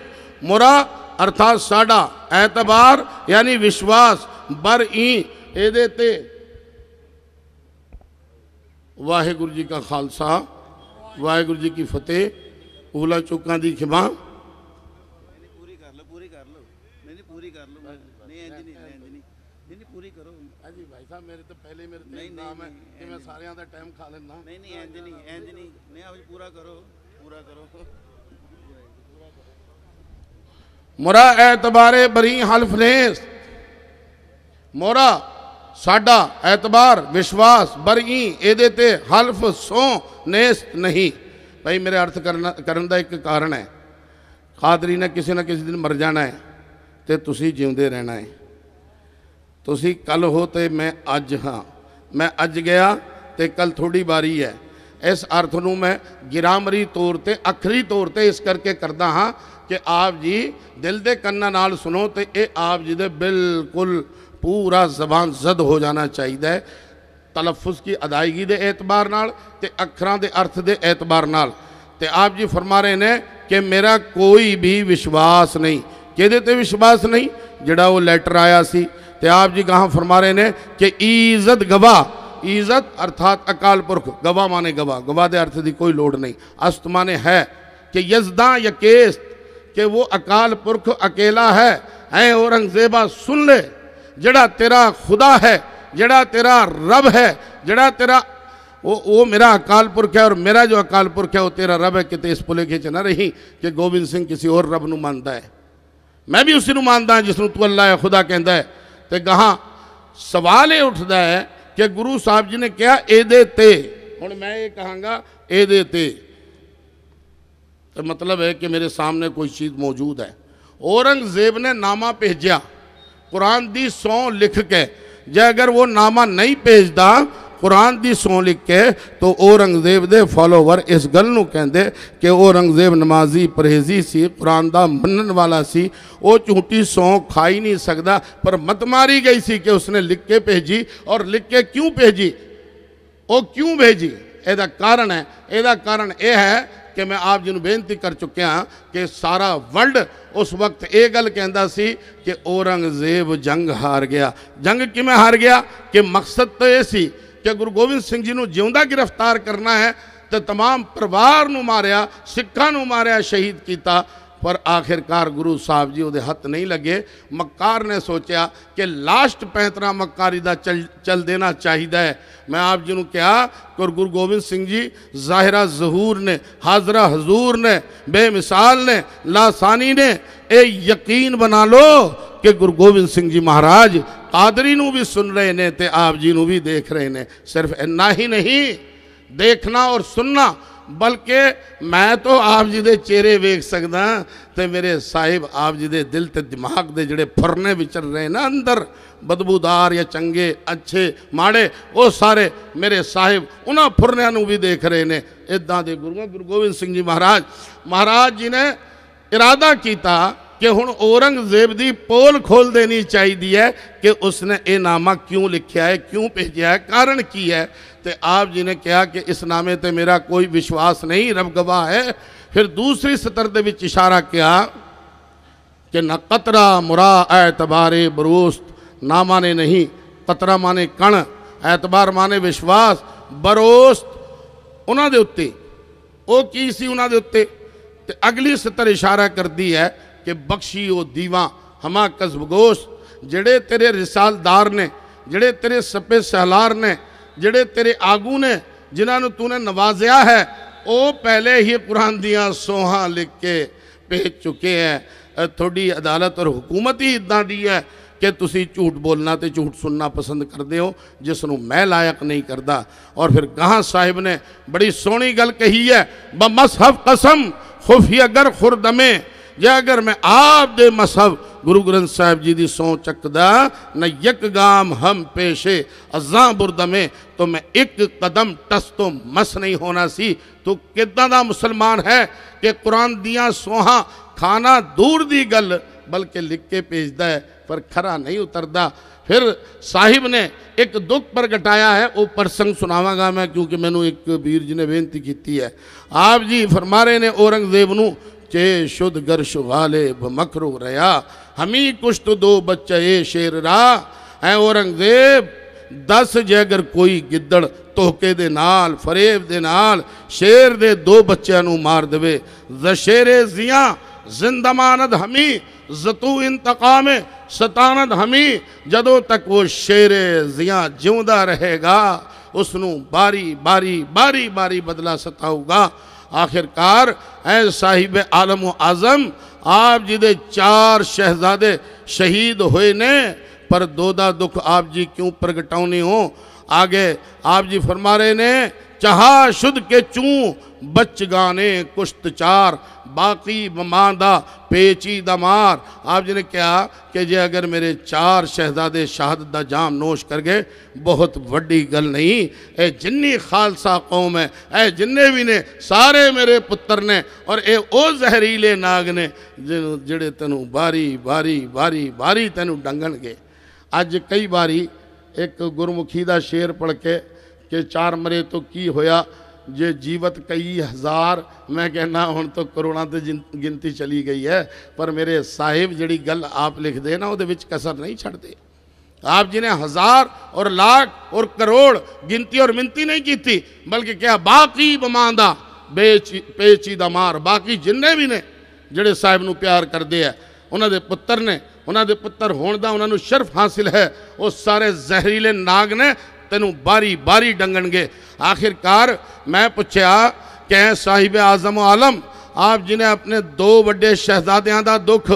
मुरा अर्थात साडा एतबार यानी विश्वास बर ई ए वाहेगुरु जी का खालसा वाहेगुरु जी की फतेह ਉਹਲਾ ਚੁੱਕਾਂ ਦੀ ਖਿਮਾ ਪੂਰੀ ਕਰ ਲਓ ਪੂਰੀ ਕਰ ਲਓ ਨਹੀਂ ਨਹੀਂ ਪੂਰੀ ਕਰ ਲਓ ਨਹੀਂ ਇੰਜ ਨਹੀਂ ਇੰਜ ਨਹੀਂ ਨਹੀਂ ਪੂਰੀ ਕਰੋ ਹਾਂਜੀ ਭਾਈ ਸਾਹਿਬ ਮੇਰੇ ਤਾਂ ਪਹਿਲੇ ਮੇਰੇ ਤੇ ਨਾਮ ਹੈ ਕਿ ਮੈਂ ਸਾਰਿਆਂ ਦਾ ਟਾਈਮ ਖਾ ਲੈਣਾ ਨਹੀਂ ਨਹੀਂ ਇੰਜ ਨਹੀਂ ਇੰਜ ਨਹੀਂ ਨਹੀਂ ਆਪ ਪੂਰਾ ਕਰੋ ਪੂਰਾ ਕਰੋ मोरा एतबारे बरी हल्फनेस मोरा साडा एतबार विश्वास बरई ए हल्फ सो नेस नहीं ਭਾਈ ਮੇਰੇ ਅਰਥ ਕਰਨ ਕਰਨ ਦਾ ਇੱਕ ਕਾਰਨ ਹੈ ਖਾਦਰੀ ਨੇ ਕਿਸੇ ਨਾ ਕਿਸੇ ਦਿਨ ਮਰ ਜਾਣਾ ਹੈ ਤੇ ਤੁਸੀਂ ਜਿਉਂਦੇ ਰਹਿਣਾ ਹੈ ਤੁਸੀਂ ਕੱਲ ਹੋ ਤੇ ਮੈਂ ਅੱਜ ਹਾਂ ਮੈਂ ਅੱਜ ਗਿਆ ਤੇ ਕੱਲ ਥੋੜੀ ਵਾਰੀ ਹੈ ਇਸ ਅਰਥ ਨੂੰ ਮੈਂ ਗ੍ਰਾਮਰੀ ਤੌਰ ਤੇ ਅਖਰੀ ਤੌਰ ਤੇ ਇਸ ਕਰਕੇ ਕਰਦਾ ਹਾਂ ਕਿ ਆਪ ਜੀ ਦਿਲ ਦੇ ਕੰਨਾਂ ਨਾਲ ਸੁਣੋ ਤੇ ਇਹ ਆਪ ਜੀ ਦੇ ਬਿਲਕੁਲ ਪੂਰਾ ਜ਼ਬਾਨ ਜ਼ਦ ਹੋ ਜਾਣਾ ਚਾਹੀਦਾ ਹੈ तलफुस की अदायगी एतबार अखर के अर्थ के एतबार न आप जी फरमा रहे हैं कि मेरा कोई भी विश्वास नहीं कि विश्वास नहीं जोड़ा वो लैटर आया सी तो आप जी गह फरमा रहे हैं कि ईजत गवाह ईजत अर्थात अकाल पुरख गवाह माने गवाह गवाह के अर्थ की कोई लड़ नहीं अस्त माने है कि यजदा यकेस कि वो अकाल पुरख अकेला है ऐ सुन ले जड़ा तेरा खुदा है जड़ा तेरा रब है जड़ा तेरा वो वो मेरा अकाल पुरख है और मेरा जो अकाल पुरख है वो तेरा रब है कि इस पुले खिंच ना रही कि गोबिंद सिंह किसी और रब न मानता है मैं भी उसी मानता हाँ जिसनों तू अला खुदा कहता है तो गह सवाल ये उठता है कि गुरु साहब जी ने कहा ए ते मैं ये कह तो मतलब है कि मेरे सामने कोई चीज़ मौजूद है औरंगजेब ने नामा भेजा कुरान दी सौ लिख के जे अगर वो नामा नहीं भेजता ਕੁਰਾਨ ਦੀ ਸੌ ਲਿਖ ਕੇ ਤੋ ਔਰੰਗਜ਼ੇਬ ਦੇ ਫਾਲੋਵਰ ਇਸ ਗੱਲ ਨੂੰ ਕਹਿੰਦੇ ਕਿ ਔਰੰਗਜ਼ੇਬ ਨਮਾਜ਼ੀ ਪਰਹੇਜ਼ੀ ਸੀ ਕੁਰਾਨ ਦਾ ਮੰਨਣ ਵਾਲਾ ਸੀ ਉਹ ਝੂਠੀ ਸੌ ਖਾਈ ਨਹੀਂ ਸਕਦਾ ਪਰ ਮਤ ਮਾਰੀ ਗਈ ਸੀ ਕਿ ਉਸਨੇ ਲਿਖ ਕੇ ਭੇਜੀ ਔਰ ਲਿਖ ਕੇ ਕਿਉਂ ਭੇਜੀ ਉਹ ਕਿਉਂ ਭੇਜੀ ਇਹਦਾ ਕਾਰਨ ਹੈ ਇਹਦਾ ਕਾਰਨ ਇਹ ਹੈ ਕਿ ਮੈਂ ਆਪ ਜੀ ਨੂੰ ਬੇਨਤੀ ਕਰ ਚੁੱਕਿਆ ਕਿ ਸਾਰਾ ਵਰਲਡ ਉਸ ਵਕਤ ਇਹ ਗੱਲ ਕਹਿੰਦਾ ਸੀ ਕਿ ਔਰੰਗਜ਼ੇਬ ਜੰਗ ਹਾਰ ਗਿਆ ਜੰਗ ਕਿਵੇਂ ਹਾਰ ਗਿਆ ਕਿ ਮਕਸਦ ਤਾਂ ਇਹ ਸੀ ਕਿ ਗੁਰੂ ਗੋਬਿੰਦ ਸਿੰਘ ਜੀ ਨੂੰ ਜਿਉਂਦਾ ਗ੍ਰਿਫਤਾਰ ਕਰਨਾ ਹੈ ਤੇ तमाम ਪਰਿਵਾਰ ਨੂੰ ਮਾਰਿਆ ਸਿੱਖਾਂ ਨੂੰ ਮਾਰਿਆ ਸ਼ਹੀਦ ਕੀਤਾ ਪਰ ਆਖਿਰਕਾਰ ਗੁਰੂ ਸਾਹਿਬ ਜੀ ਉਹਦੇ ਹੱਥ ਨਹੀਂ ਲੱਗੇ ਮੱਕਾਰ ਨੇ ਸੋਚਿਆ ਕਿ ਲਾਸਟ ਪਹਿਤਰਾ ਮੱਕਾਰੀ ਦਾ ਚਲ ਚਲ ਦੇਣਾ ਚਾਹੀਦਾ ਹੈ ਮੈਂ ਆਪ ਜੀ ਨੂੰ ਕਿਹਾ ਕਿ ਗੁਰੂ ਗੋਬਿੰਦ ਸਿੰਘ ਜੀ ਜ਼ਾਹਿਰਾ ਜ਼ਹੂਰ ਨੇ ਹਾਜ਼ਰਾ ਹਜ਼ੂਰ ਨੇ ਬੇਮਿਸਾਲ ਨੇ ਲਾਸਾਨੀ ਨੇ ਇਹ ਯਕੀਨ ਬਣਾ ਲੋ ਕਿ ਗੁਰੂ ਗੋਬਿੰਦ ਸਿੰਘ ਜੀ ਮਹਾਰਾਜ ਕਾਦਰੀ ਨੂੰ ਵੀ ਸੁਣ ਰਹੇ ਨੇ ਤੇ ਆਪ ਜੀ ਨੂੰ ਵੀ ਦੇਖ ਰਹੇ ਨੇ ਸਿਰਫ ਇੰਨਾ ਹੀ ਨਹੀਂ ਦੇਖਣਾ ਔਰ ਸੁਣਨਾ ਬਲਕਿ ਮੈਂ ਤਾਂ ਆਪ ਜੀ ਦੇ ਚਿਹਰੇ ਵੇਖ ਸਕਦਾ ਤੇ ਮੇਰੇ ਸਾਹਿਬ ਆਪ ਜੀ ਦੇ ਦਿਲ ਤੇ ਦਿਮਾਗ ਦੇ ਜਿਹੜੇ ਫਰਨੇ ਵਿਚਰ ਰਹੇ ਨਾ ਅੰਦਰ ਬਦਬੂਦਾਰ ਜਾਂ ਚੰਗੇ ਅੱਛੇ ਮਾੜੇ ਉਹ ਸਾਰੇ ਮੇਰੇ ਸਾਹਿਬ ਉਹਨਾਂ ਫੁਰਨਿਆਂ ਨੂੰ ਵੀ ਦੇਖ ਰਹੇ ਨੇ ਇਦਾਂ ਦੇ ਗੁਰੂਆਂ ਗੁਰੂ ਗੋਬਿੰਦ ਸਿੰਘ ਜੀ ਮਹਾਰਾਜ ਮਹਾਰਾਜ ਜੀ ਨੇ ਇਰਾਦਾ ਕੀਤਾ ਕਿ ਹੁਣ ਔਰੰਗਜ਼ੇਬ ਦੀ ਪੋਲ ਖੋਲ ਦੇਣੀ ਚਾਹੀਦੀ ਹੈ ਕਿ ਉਸਨੇ ਇਹ ਨਾਮਾ ਕਿਉਂ ਲਿਖਿਆ ਹੈ ਕਿਉਂ ਭੇਜਿਆ ਹੈ ਕਾਰਨ ਕੀ ਹੈ ਤੇ ਆਪ ਜੀ ਨੇ ਕਿਹਾ ਕਿ ਇਸ ਨਾਮੇ ਤੇ ਮੇਰਾ ਕੋਈ ਵਿਸ਼ਵਾਸ ਨਹੀਂ ਰਬ ਗਵਾਹ ਹੈ ਫਿਰ ਦੂਸਰੀ ਸਤਰ ਦੇ ਵਿੱਚ ਇਸ਼ਾਰਾ ਕਿਹਾ ਕਿ ਨਾ ਕਤਰਾ ਮੁਰਾ ਐਤਬਾਰੇ ਬਰੂਸਤ ਨਾ ਮਾਨੇ ਨਹੀਂ ਕਤਰਾ ਮਾਨੇ ਕਣ ਐਤਬਾਰ ਮਾਨੇ ਵਿਸ਼ਵਾਸ ਬਰੋਸਤ ਉਹਨਾਂ ਦੇ ਉੱਤੇ ਉਹ ਕੀ ਸੀ ਉਹਨਾਂ ਦੇ ਉੱਤੇ ਤੇ ਅਗਲੀ ਸਤਰ ਇਸ਼ਾਰਾ ਕਰਦੀ ਹੈ ਕਿ ਬਖਸ਼ੀ ਉਹ ਦੀਵਾ ਹਮਾ ਕਸਬਗੋਸ਼ ਜਿਹੜੇ ਤੇਰੇ ਰਿਸਾਲਦਾਰ ਨੇ ਜਿਹੜੇ ਤੇਰੇ ਸਪੇ ਸਹਲਾਰ ਨੇ ਜਿਹੜੇ ਤੇਰੇ ਆਗੂ ਨੇ ਜਿਨ੍ਹਾਂ ਨੂੰ ਤੂੰ ਨੇ ਨਵਾਜ਼ਿਆ ਹੈ ਉਹ ਪਹਿਲੇ ਹੀ ਕੁਰਾਨ ਦੀਆਂ ਸੋਹਾਂ ਲਿਖ ਕੇ ਭੇਜ ਚੁੱਕੇ ਐ ਤੁਹਾਡੀ ਅਦਾਲਤ ਔਰ ਹਕੂਮਤ ਹੀ ਇਦਾਂ ਦੀ ਹੈ ਕਿ ਤੁਸੀਂ ਝੂਠ ਬੋਲਣਾ ਤੇ ਝੂਠ ਸੁਣਨਾ ਪਸੰਦ ਕਰਦੇ ਹੋ ਜਿਸ ਨੂੰ ਮੈਂ ਲਾਇਕ ਨਹੀਂ ਕਰਦਾ ਔਰ ਫਿਰ ਗਾਹਾਂ ਸਾਹਿਬ ਨੇ ਬੜੀ ਸੋਹਣੀ ਗੱਲ ਕਹੀ ਹੈ ਬਮਸਹਫ ਕਸਮ ਖੁਫੀਆ ਗਰ ਖੁਰਦਮੇ जे अगर मैं आप दे मसहब गुरु ग्रंथ साहब जी की सौ चकदा न यक गाम हम पेशे अजा बुरदमे तो मैं एक कदम टस तो मस नहीं होना सी तो किदा का मुसलमान है कि कुरान दिया सोह खाना दूर दी गल बल्कि लिख के भेजता है पर खरा नहीं उतरता फिर साहिब ने एक दुख प्रगटाया है वह प्रसंग सुनावगा मैं क्योंकि मैं एक भीर जी ने बेनती की है आप जी फरमा रहे ने औरंगजेब न چه شد گرش غالب مکرو ریا ہمیں کشت دو بچے شیر را ਐ ਔਰੰਗਜ਼ੇਬ ਦੱਸ ਜੇ ਅਗਰ ਕੋਈ ਗਿੱਦੜ ਤੋਹਕੇ ਦੇ ਨਾਲ ਫਰੇਬ ਦੇ ਨਾਲ ਸ਼ੇਰ ਦੇ ਦੋ ਬੱਚਿਆਂ ਨੂੰ ਮਾਰ ਦੇਵੇ ਜ਼ਸ਼ੇਰੇ ਜ਼ੀਆਂ ਜ਼ਿੰਦਮਾਨਦ ਹਮੀ ਜ਼ਤੂ ਇੰਤਕਾਮ ਸਤਾਨਦ ਹਮੀ ਜਦੋਂ ਤੱਕ ਉਹ ਸ਼ੇਰੇ ਜ਼ੀਆਂ ਜਿਉਂਦਾ ਰਹੇਗਾ ਉਸ ਨੂੰ ਬਾਰੀ ਬਾਰੀ ਬਾਰੀ ਬਾਰੀ ਬਦਲਾ ਸਤਾਊਗਾ आखिरकार ए साहिब आलम आज़म आप जी दे चार शहजादे शहीद होए ने पर दो दुख आप जी क्यों प्रगटाने हो आगे आप जी फरमा रहे ने चाह शुद्ध के चू बच गाने कुश्त चार ਬਾਕੀ ਮਾਂ ਦਾ ਪੇਚੀ ਦਮਾਰ ਆਪ ਜੀ ਨੇ ਕਿਹਾ ਕਿ ਜੇ ਅਗਰ ਮੇਰੇ ਚਾਰ ਸ਼ਹਿਜ਼ਾਦੇ ਸ਼ਹਾਦਤ ਦਾ ਜਾਮ ਨੋਸ਼ ਕਰ ਗਏ ਬਹੁਤ ਵੱਡੀ ਗੱਲ ਨਹੀਂ ਇਹ ਜਿੰਨੀ ਖਾਲਸਾ ਕੌਮ ਹੈ ਇਹ ਜਿੰਨੇ ਵੀ ਨੇ ਸਾਰੇ ਮੇਰੇ ਪੁੱਤਰ ਨੇ ਔਰ ਇਹ ਉਹ ਜ਼ਹਿਰੀਲੇ ਨਾਗ ਨੇ ਜਿਹੜੇ ਤੈਨੂੰ ਬਾਰੀ ਬਾਰੀ ਬਾਰੀ ਬਾਰੀ ਤੈਨੂੰ ਡੰਗਣਗੇ ਅੱਜ ਕਈ ਵਾਰੀ ਇੱਕ ਗੁਰਮੁਖੀ ਦਾ ਸ਼ੇਰ ਪੜ ਕੇ ਕਿ ਚਾਰ ਮਰੇ ਤੋਂ ਕੀ ਹੋਇਆ ਜੇ ਜੀਵਤ ਕਈ ਹਜ਼ਾਰ ਮੈਂ ਕਹਿੰਦਾ ਹੁਣ ਤਾਂ ਕਰੋੜਾਂ ਤੇ ਗਿਣਤੀ ਚਲੀ ਗਈ ਹੈ ਪਰ ਮੇਰੇ ਸਾਹਿਬ ਜਿਹੜੀ ਗੱਲ ਆਪ ਲਿਖਦੇ ਨਾ ਉਹਦੇ ਵਿੱਚ ਕਸਰ ਨਹੀਂ ਛੱਡਦੇ ਆਪ ਜੀ ਨੇ ਹਜ਼ਾਰ ਔਰ ਲੱਖ ਔਰ ਕਰੋੜ ਗਿਣਤੀ ਔਰ ਮਿੰਤੀ ਨਹੀਂ ਕੀਤੀ ਬਲਕਿ ਕਿਹਾ ਬਾਕੀ ਬਮਾਂਦਾ बमांदा बेची पेचीदा मार ਜਿੰਨੇ ਵੀ ਨੇ ਜਿਹੜੇ ਸਾਹਿਬ ਨੂੰ ਪਿਆਰ ਕਰਦੇ ਆ ਉਹਨਾਂ ਦੇ ਪੁੱਤਰ ਨੇ ਉਹਨਾਂ ਦੇ ਪੁੱਤਰ ਹੋਣ ਦਾ ਉਹਨਾਂ ਨੂੰ ਸ਼ਰਫ ਹਾਸਿਲ ਹੈ ਉਹ ਸਾਰੇ ਜ਼ਹਿਰੀਲੇ ਨਾਗ ਨੇ ਤੈਨੂੰ ਬਾਰੀ ਬਾਰੀ ਡੰਗਣਗੇ ਆਖਿਰਕਾਰ ਮੈਂ ਪੁੱਛਿਆ ਕਿ ਸਾਹਿਬ ਆਜ਼ਮ ਆਲਮ आप जिन्हें अपने दो बड़े शहजाद का दुख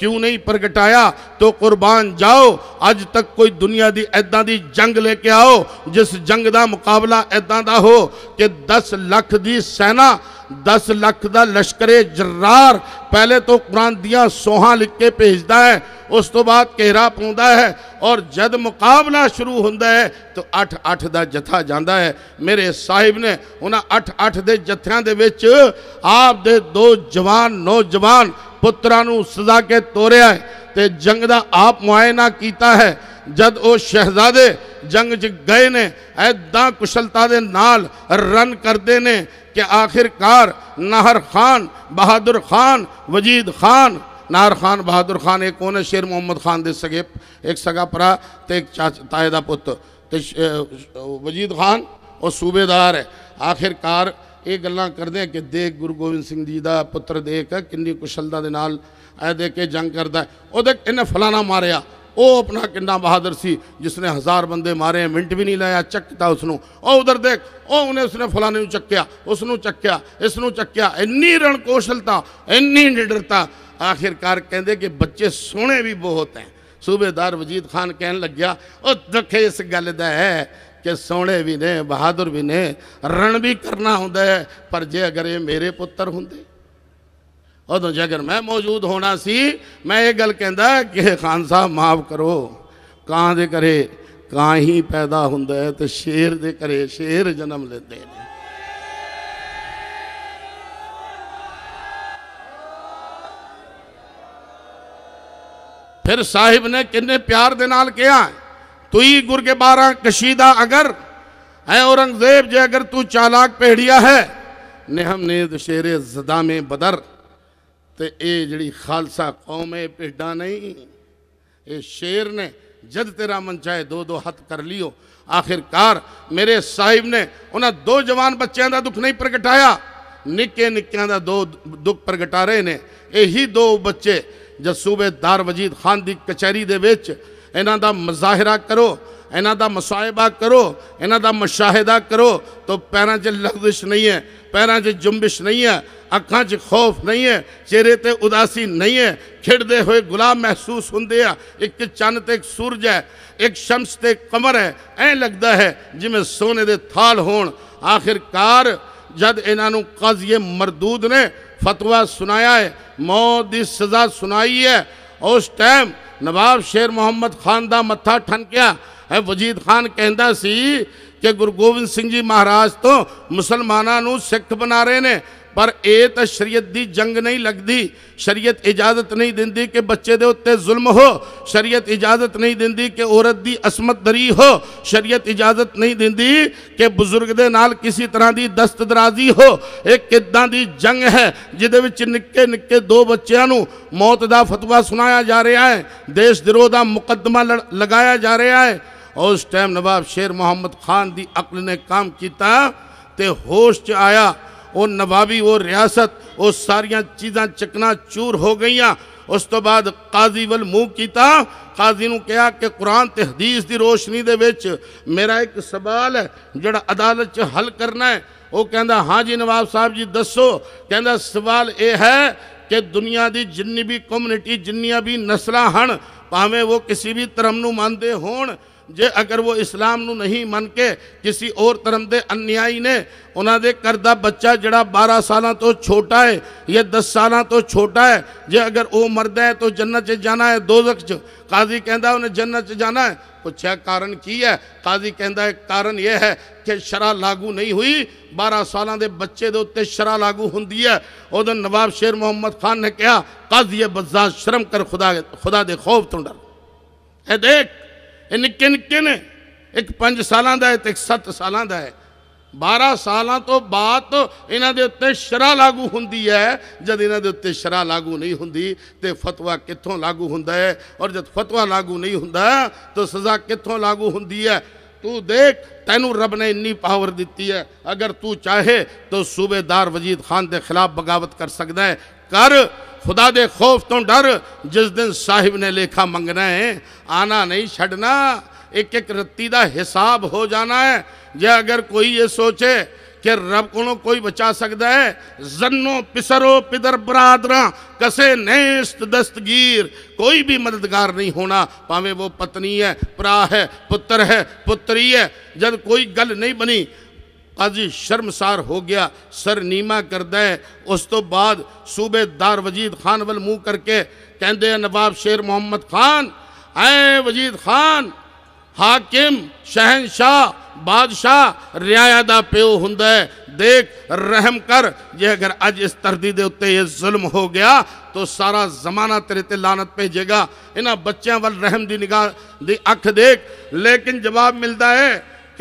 क्यों नहीं प्रगटाया तो कुर्बान जाओ अज तक कोई दुनिया की इदा की जंग लेके आओ जिस जंग का मुकाबला इदा का हो कि दस लख की सेना दस लख लश्कर जर्रार पहले तो कुरान दिया सोह लिख के भेजता है उस तो बाद घेरा पाँदा है और जब मुकाबला शुरू होंगे है तो अठ अठ का जत्था जाता है मेरे साहिब ने उन्हें अठ अठ के जत्थों आप दे दो जवान नौजवान पुत्रां सजा के तोरिया है तो जंग का आप मुआयना किया है जब वो शहजादे जंग 'ਚ गए ने ਐਦਾਂ कुशलता ਦੇ ਨਾਲ ਰਨ ਕਰਦੇ ਕਿ ਆਖਿਰਕਾਰ नाहर ਖਾਨ ਬਹਾਦਰ ਖਾਨ ਵਜੀਦ ਖਾਨ ਨਾਰ ਖਾਨ ਬਹਾਦਰ ਖਾਨ ਇਹ ਉਹਨੇ ਸ਼ੇਰ ਮੁਹੰਮਦ ਖਾਨ ਦੇ ਸਗੇ ਇੱਕ ਸਗਾ ਭਰਾ ਤੇ ਇੱਕ ਤਾਏ ਦਾ ਪੁੱਤ ਤੇ ਵਜੀਦ ਖਾਨ ਉਹ ਸੂਬੇਦਾਰ ਹੈ ਆਖਿਰਕਾਰ ਇਹ ਗੱਲਾਂ ਕਰਦੇ ਕਿ ਦੇਖ ਗੁਰੂ ਗੋਬਿੰਦ ਸਿੰਘ ਜੀ ਦਾ ਪੁੱਤਰ ਦੇਖ ਕਿੰਨੀ ਕੁਸ਼ਲਤਾ ਦੇ ਨਾਲ ਇਹ ਦੇ ਕੇ ਜੰਗ ਕਰਦਾ ਉਹਦੇ ਇਹਨੇ ਫਲਾਣਾ ਮਾਰਿਆ ਉਹ ਆਪਣਾ ਕਿੰਨਾ ਬਹਾਦਰ ਸੀ ਜਿਸਨੇ ਹਜ਼ਾਰ ਬੰਦੇ ਮਾਰੇ ਮਿੰਟ ਵੀ ਨਹੀਂ ਲਾਇਆ ਚੱਕਤਾ ਉਸ ਨੂੰ ਉਹ ਉਧਰ ਦੇਖ ਉਹ ਉਹਨੇ ਉਸਨੇ ਫਲਾਣੇ ਨੂੰ ਚੱਕਿਆ ਉਸ ਨੂੰ ਚੱਕਿਆ ਇਸ ਨੂੰ ਚੱਕਿਆ ਇੰਨੀ ਰਣਕੋਸ਼ਲਤਾ ਇੰਨੀ ਨਿਡਰਤਾ ਆਖਿਰਕਾਰ ਕਹਿੰਦੇ ਕਿ ਬੱਚੇ ਸੋਹਣੇ ਵੀ ਬਹੁਤ ਹੈ ਸੂਬੇਦਾਰ ਵਜੀਦ ਖਾਨ ਕਹਿਣ ਲੱਗਿਆ ਉਹ ਦੁੱਖ ਇਸ ਗੱਲ ਦਾ ਹੈ ਕਿ ਸੋਹਣੇ ਵੀ ਨੇ ਬਹਾਦਰ ਵੀ ਨੇ ਰਣ ਵੀ ਕਰਨਾ ਹੁੰਦਾ ਹੈ ਪਰ ਜੇ ਅਗਰ ਇਹ ਮੇਰੇ ਪੁੱਤਰ ਹੁੰਦੇ उदो ਜੇਕਰ मैं मौजूद होना सी मैं ये गल ਕਹਿੰਦਾ ਕਿ ਖਾਨ ਸਾਹਿਬ ਮਾਫ ਕਰੋ ਕਾਂ ਦੇ ਕਰੇ ਕਾਂ ਹੀ ਪੈਦਾ ਹੁੰਦਾ ਹੈ ਤੇ ਸ਼ੇਰ ਦੇ ਕਰੇ ਸ਼ੇਰ ਜਨਮ ਲੈਂਦੇ फिर साहिब ने किन्ने प्यार दे नाल किया गुर के बारह कशीदा अगर है औरंगजेब जे अगर तू चालाक भेड़िया है ने हमने जदा में बदर ਤੇ ਇਹ ਜਿਹੜੀ ਖਾਲਸਾ ਕੌਮ ਹੈ ਪਿੱਡਾ ਨਹੀਂ ਇਹ ਸ਼ੇਰ ਨੇ ਜਦ ਤੇਰਾ ਮਨ ਚਾਹੇ ਦੋ ਦੋ ਹੱਥ ਕਰ ਲਿਓ ਆਖਿਰਕਾਰ ਮੇਰੇ ਸਾਹਿਬ ਨੇ ਉਹਨਾਂ ਦੋ ਜਵਾਨ ਬੱਚਿਆਂ ਦਾ ਦੁੱਖ ਨਹੀਂ ਪ੍ਰਗਟਾਇਆ ਨਿੱਕੇ ਨਿੱਕਿਆਂ ਦਾ ਦੋ ਦੁੱਖ ਪ੍ਰਗਟਾ ਰਹੇ ਨੇ ਇਹੀ ਦੋ ਬੱਚੇ ਜਸੂਬੇਦਾਰ ਵਜੀਦ ਖਾਨ ਦੀ ਕਚਹਿਰੀ ਦੇ ਵਿੱਚ ਇਹਨਾਂ ਦਾ ਮਜ਼ਾਹਿਰਾ ਕਰੋ इन्हों का ਮਸਾਇਬਾ करो इन्ह का मुशाहिदा करो तो पैर च लफ्जिश नहीं है पैरों च जुम्बिश नहीं है अखा च खौफ नहीं है चेहरे पर उदासी नहीं है खिड़ते हुए गुलाब महसूस होंगे आ एक चन्न तो एक सूरज है एक शम्स तो कमर है ऐ लगता है जिमें सोने के थाल हो आखिरकार जद इन्हों कजिए मरदूद ने फतवा सुनाया है मौत की सज़ा सुनाई है उस टाइम नवाब शेर मुहम्मद खान का मत्था ठनकिया ਹੈ ਵਜੀਦ ਖਾਨ ਕਹਿੰਦਾ ਸੀ ਕਿ ਗੁਰੂ ਗੋਬਿੰਦ ਸਿੰਘ ਜੀ ਮਹਾਰਾਜ ਤੋਂ ਮੁਸਲਮਾਨਾਂ ਨੂੰ ਸਿੱਖ ਬਣਾ ਰਹੇ ਨੇ ਪਰ ਇਹ ਤਾਂ ਸ਼ਰੀਅਤ ਦੀ ਜੰਗ ਨਹੀਂ ਲੱਗਦੀ ਸ਼ਰੀਅਤ ਇਜਾਜ਼ਤ ਨਹੀਂ ਦਿੰਦੀ ਕਿ ਬੱਚੇ ਦੇ ਉੱਤੇ ਜ਼ੁਲਮ ਹੋ ਸ਼ਰੀਅਤ ਇਜਾਜ਼ਤ ਨਹੀਂ ਦਿੰਦੀ ਕਿ ਔਰਤ ਦੀ ਅਸਮਤਦਰੀ ਹੋ ਸ਼ਰੀਅਤ ਇਜਾਜ਼ਤ ਨਹੀਂ ਦਿੰਦੀ ਕਿ ਬਜ਼ੁਰਗ ਦੇ ਨਾਲ ਕਿਸੇ ਤਰ੍ਹਾਂ ਦੀ ਦਸਤਦਰਾਜ਼ੀ ਹੋ ਇਹ ਕਿੱਦਾਂ ਦੀ ਜੰਗ ਹੈ ਜਿਹਦੇ ਵਿੱਚ ਨਿੱਕੇ ਨਿੱਕੇ ਦੋ ਬੱਚਿਆਂ ਨੂੰ ਮੌਤ ਦਾ ਫਤਵਾ ਸੁਣਾਇਆ ਜਾ ਰਿਹਾ ਹੈ ਦੇਸ਼ ਵਿਰੋਧ ਦਾ ਮੁਕੱਦਮਾ ਲਗਾਇਆ ਜਾ ਰਿਹਾ ਹੈ ਉਸ ਟਾਈਮ ਨਵਾਬ ਸ਼ੇਰ ਮੁਹੰਮਦ ਖਾਨ ਦੀ ਅਕਲ ਨੇ ਕੰਮ ਕੀਤਾ ਤੇ ਹੋਸ਼ 'ਚ ਆਇਆ ਉਹ ਨਵਾਬੀ ਉਹ ਰਿਆਸਤ ਉਹ ਸਾਰੀਆਂ ਚੀਜ਼ਾਂ ਚਕਨਾ ਚੂਰ ਹੋ ਗਈਆਂ ਉਸ ਤੋਂ ਬਾਅਦ ਕਾਜ਼ੀ ਵੱਲ ਮੂੰਹ ਕੀਤਾ ਕਾਜ਼ੀ ਨੂੰ ਕਿਹਾ ਕਿ ਕੁਰਾਨ ਤੇ ਹਦੀਸ ਦੀ ਰੋਸ਼ਨੀ ਦੇ ਵਿੱਚ ਮੇਰਾ ਇੱਕ ਸਵਾਲ ਹੈ ਜਿਹੜਾ ਅਦਾਲਤ 'ਚ ਹੱਲ ਕਰਨਾ ਹੈ ਉਹ ਕਹਿੰਦਾ ਹਾਂ ਜੀ ਨਵਾਬ ਸਾਹਿਬ ਜੀ ਦੱਸੋ ਕਹਿੰਦਾ ਸਵਾਲ ਇਹ ਹੈ ਕਿ ਦੁਨੀਆ ਦੀ ਜਿੰਨੀ ਵੀ ਕਮਿਊਨਿਟੀ ਜਿੰਨੀਆਂ ਵੀ ਨਸਲਾਂ ਹਨ ਭਾਵੇਂ ਉਹ ਕਿਸੇ ਵੀ ਧਰਮ ਨੂੰ ਮੰਨਦੇ ਹੋਣ जे अगर वो इस्लाम ਨੂੰ ਨਹੀਂ ਮੰਨ ਕੇ ਕਿਸੇ ਹੋਰ ਧਰਮ ਦੇ ਅਨਿਆਈ ਨੇ ਉਹਨਾਂ ਦੇ ਘਰ ਦਾ ਬੱਚਾ ਜਿਹੜਾ 12 ਸਾਲਾਂ ਤੋਂ ਛੋਟਾ ਹੈ ਜਾਂ 10 ਸਾਲਾਂ ਤੋਂ ਛੋਟਾ ਹੈ ਜੇ ਅਗਰ ਉਹ है ਹੈ ਤਾਂ ਜੰਨਤ 'ਚ ਜਾਣਾ ਹੈ ਦੋਜ਼ਖ 'ਚ ਕਾਜ਼ੀ ਕਹਿੰਦਾ ਉਹਨੇ है पूछा तो कारण की है काजी कहता है कारण यह है कि शराह लागू नहीं हुई बारह साल के बच्चे के उत्ते शरा लागू होंगी है उदो नवाब शेर मुहम्मद खान ने कहा काजी बजा शर्म कर खुदा खुदा दे खौफ तो डर ए देख ਇਹ ਨਿੱਕੇ ਨਿੱਕੇ ਨੇ ਇੱਕ 5 ਸਾਲਾਂ ਦਾ ਹੈ ਤੇ ਇੱਕ 7 ਸਾਲਾਂ ਦਾ ਹੈ 12 ਸਾਲਾਂ ਤੋਂ ਬਾਅਦ ਇਹਨਾਂ ਦੇ ਉੱਤੇ ਸ਼ਰਾ ਲਾਗੂ ਹੁੰਦੀ ਹੈ ਜਦ ਇਹਨਾਂ ਦੇ ਉੱਤੇ ਸ਼ਰਾ ਲਾਗੂ ਨਹੀਂ ਹੁੰਦੀ ਤੇ ਫਤਵਾ ਕਿੱਥੋਂ ਲਾਗੂ ਹੁੰਦਾ ਹੈ ਔਰ ਜਦ ਫਤਵਾ ਲਾਗੂ ਨਹੀਂ ਹੁੰਦਾ ਤਾਂ ਸਜ਼ਾ ਕਿੱਥੋਂ ਲਾਗੂ ਹੁੰਦੀ ਹੈ ਤੂੰ ਦੇਖ ਤੈਨੂੰ ਰੱਬ ਨੇ ਇੰਨੀ ਪਾਵਰ ਦਿੱਤੀ ਹੈ ਅਗਰ ਤੂੰ ਚਾਹੇ ਤਾਂ ਸੂਬੇਦਾਰ ਵਜੀਦ ਖਾਨ ਦੇ ਖਿਲਾਫ ਬਗਾਵਤ ਕਰ ਸਕਦਾ ਹੈ ਕਰ ਖੁਦਾ ਦੇ ਖੌਫ ਤੋਂ ਡਰ ਜਿਸ ਦਿਨ ਸਾਹਿਬ ਨੇ ਲੇਖਾ ਮੰਗਣਾ ਹੈ ਆਣਾ ਨਹੀਂ ਛੱਡਣਾ ਇੱਕ ਇੱਕ ਰੱਤੀ ਦਾ ਹਿਸਾਬ ਹੋ ਜਾਣਾ ਹੈ ਜੇ ਅਗਰ ਕੋਈ ਇਹ ਸੋਚੇ ਕਿ ਰੱਬ ਕੋਲੋਂ ਕੋਈ ਬਚਾ ਸਕਦਾ ਹੈ ਜ਼ੰਨੋ ਪਿਸਰੋ ਪਿਦਰ ਬਰਾਦਰਾਂ ਕਸੇ ਨੇਸਤ ਦਸਤਗੀਰ ਕੋਈ ਵੀ ਮਦਦਗਾਰ ਨਹੀਂ ਹੋਣਾ ਭਾਵੇਂ ਉਹ ਪਤਨੀ ਹੈ ਭਰਾ ਹੈ ਪੁੱਤਰ ਹੈ ਪੁੱਤਰੀ ਹੈ ਜਦ ਕੋਈ ਗੱਲ ਨਹੀਂ ਬਣੀ ਅਜੀ ਸ਼ਰਮਸਾਰ ਹੋ ਗਿਆ ਸਰਨੀਮਾ ਕਰਦਾ ਹੈ ਉਸ ਤੋਂ ਬਾਅਦ ਸੂਬੇਦਾਰ ਵਜੀਦ ਖਾਨ ਵੱਲ ਮੂੰਹ ਕਰਕੇ ਕਹਿੰਦੇ ਆ ਨਵਾਬ ਸ਼ੇਰ ਮੁਹੰਮਦ ਖਾਨ ਐ ਵਜੀਦ ਖਾਨ ਹਾਕਿਮ ਸ਼ਹਿਨशाह ਬਾਦਸ਼ਾਹ ਰਿਆਇਆ ਦਾ ਪਿਓ ਹੁੰਦਾ ਹੈ ਦੇਖ ਰਹਿਮ ਕਰ ਜੇ ਅਗਰ ਅੱਜ ਇਸ ਧਰਤੀ ਦੇ ਉੱਤੇ ਇਹ ਜ਼ੁਲਮ ਹੋ ਗਿਆ तो सारा जमाना तेरे ते लानत भेजेगा इन्हों बच्चों वाल रहम की निगाह की अख देख लेकिन जवाब मिलता है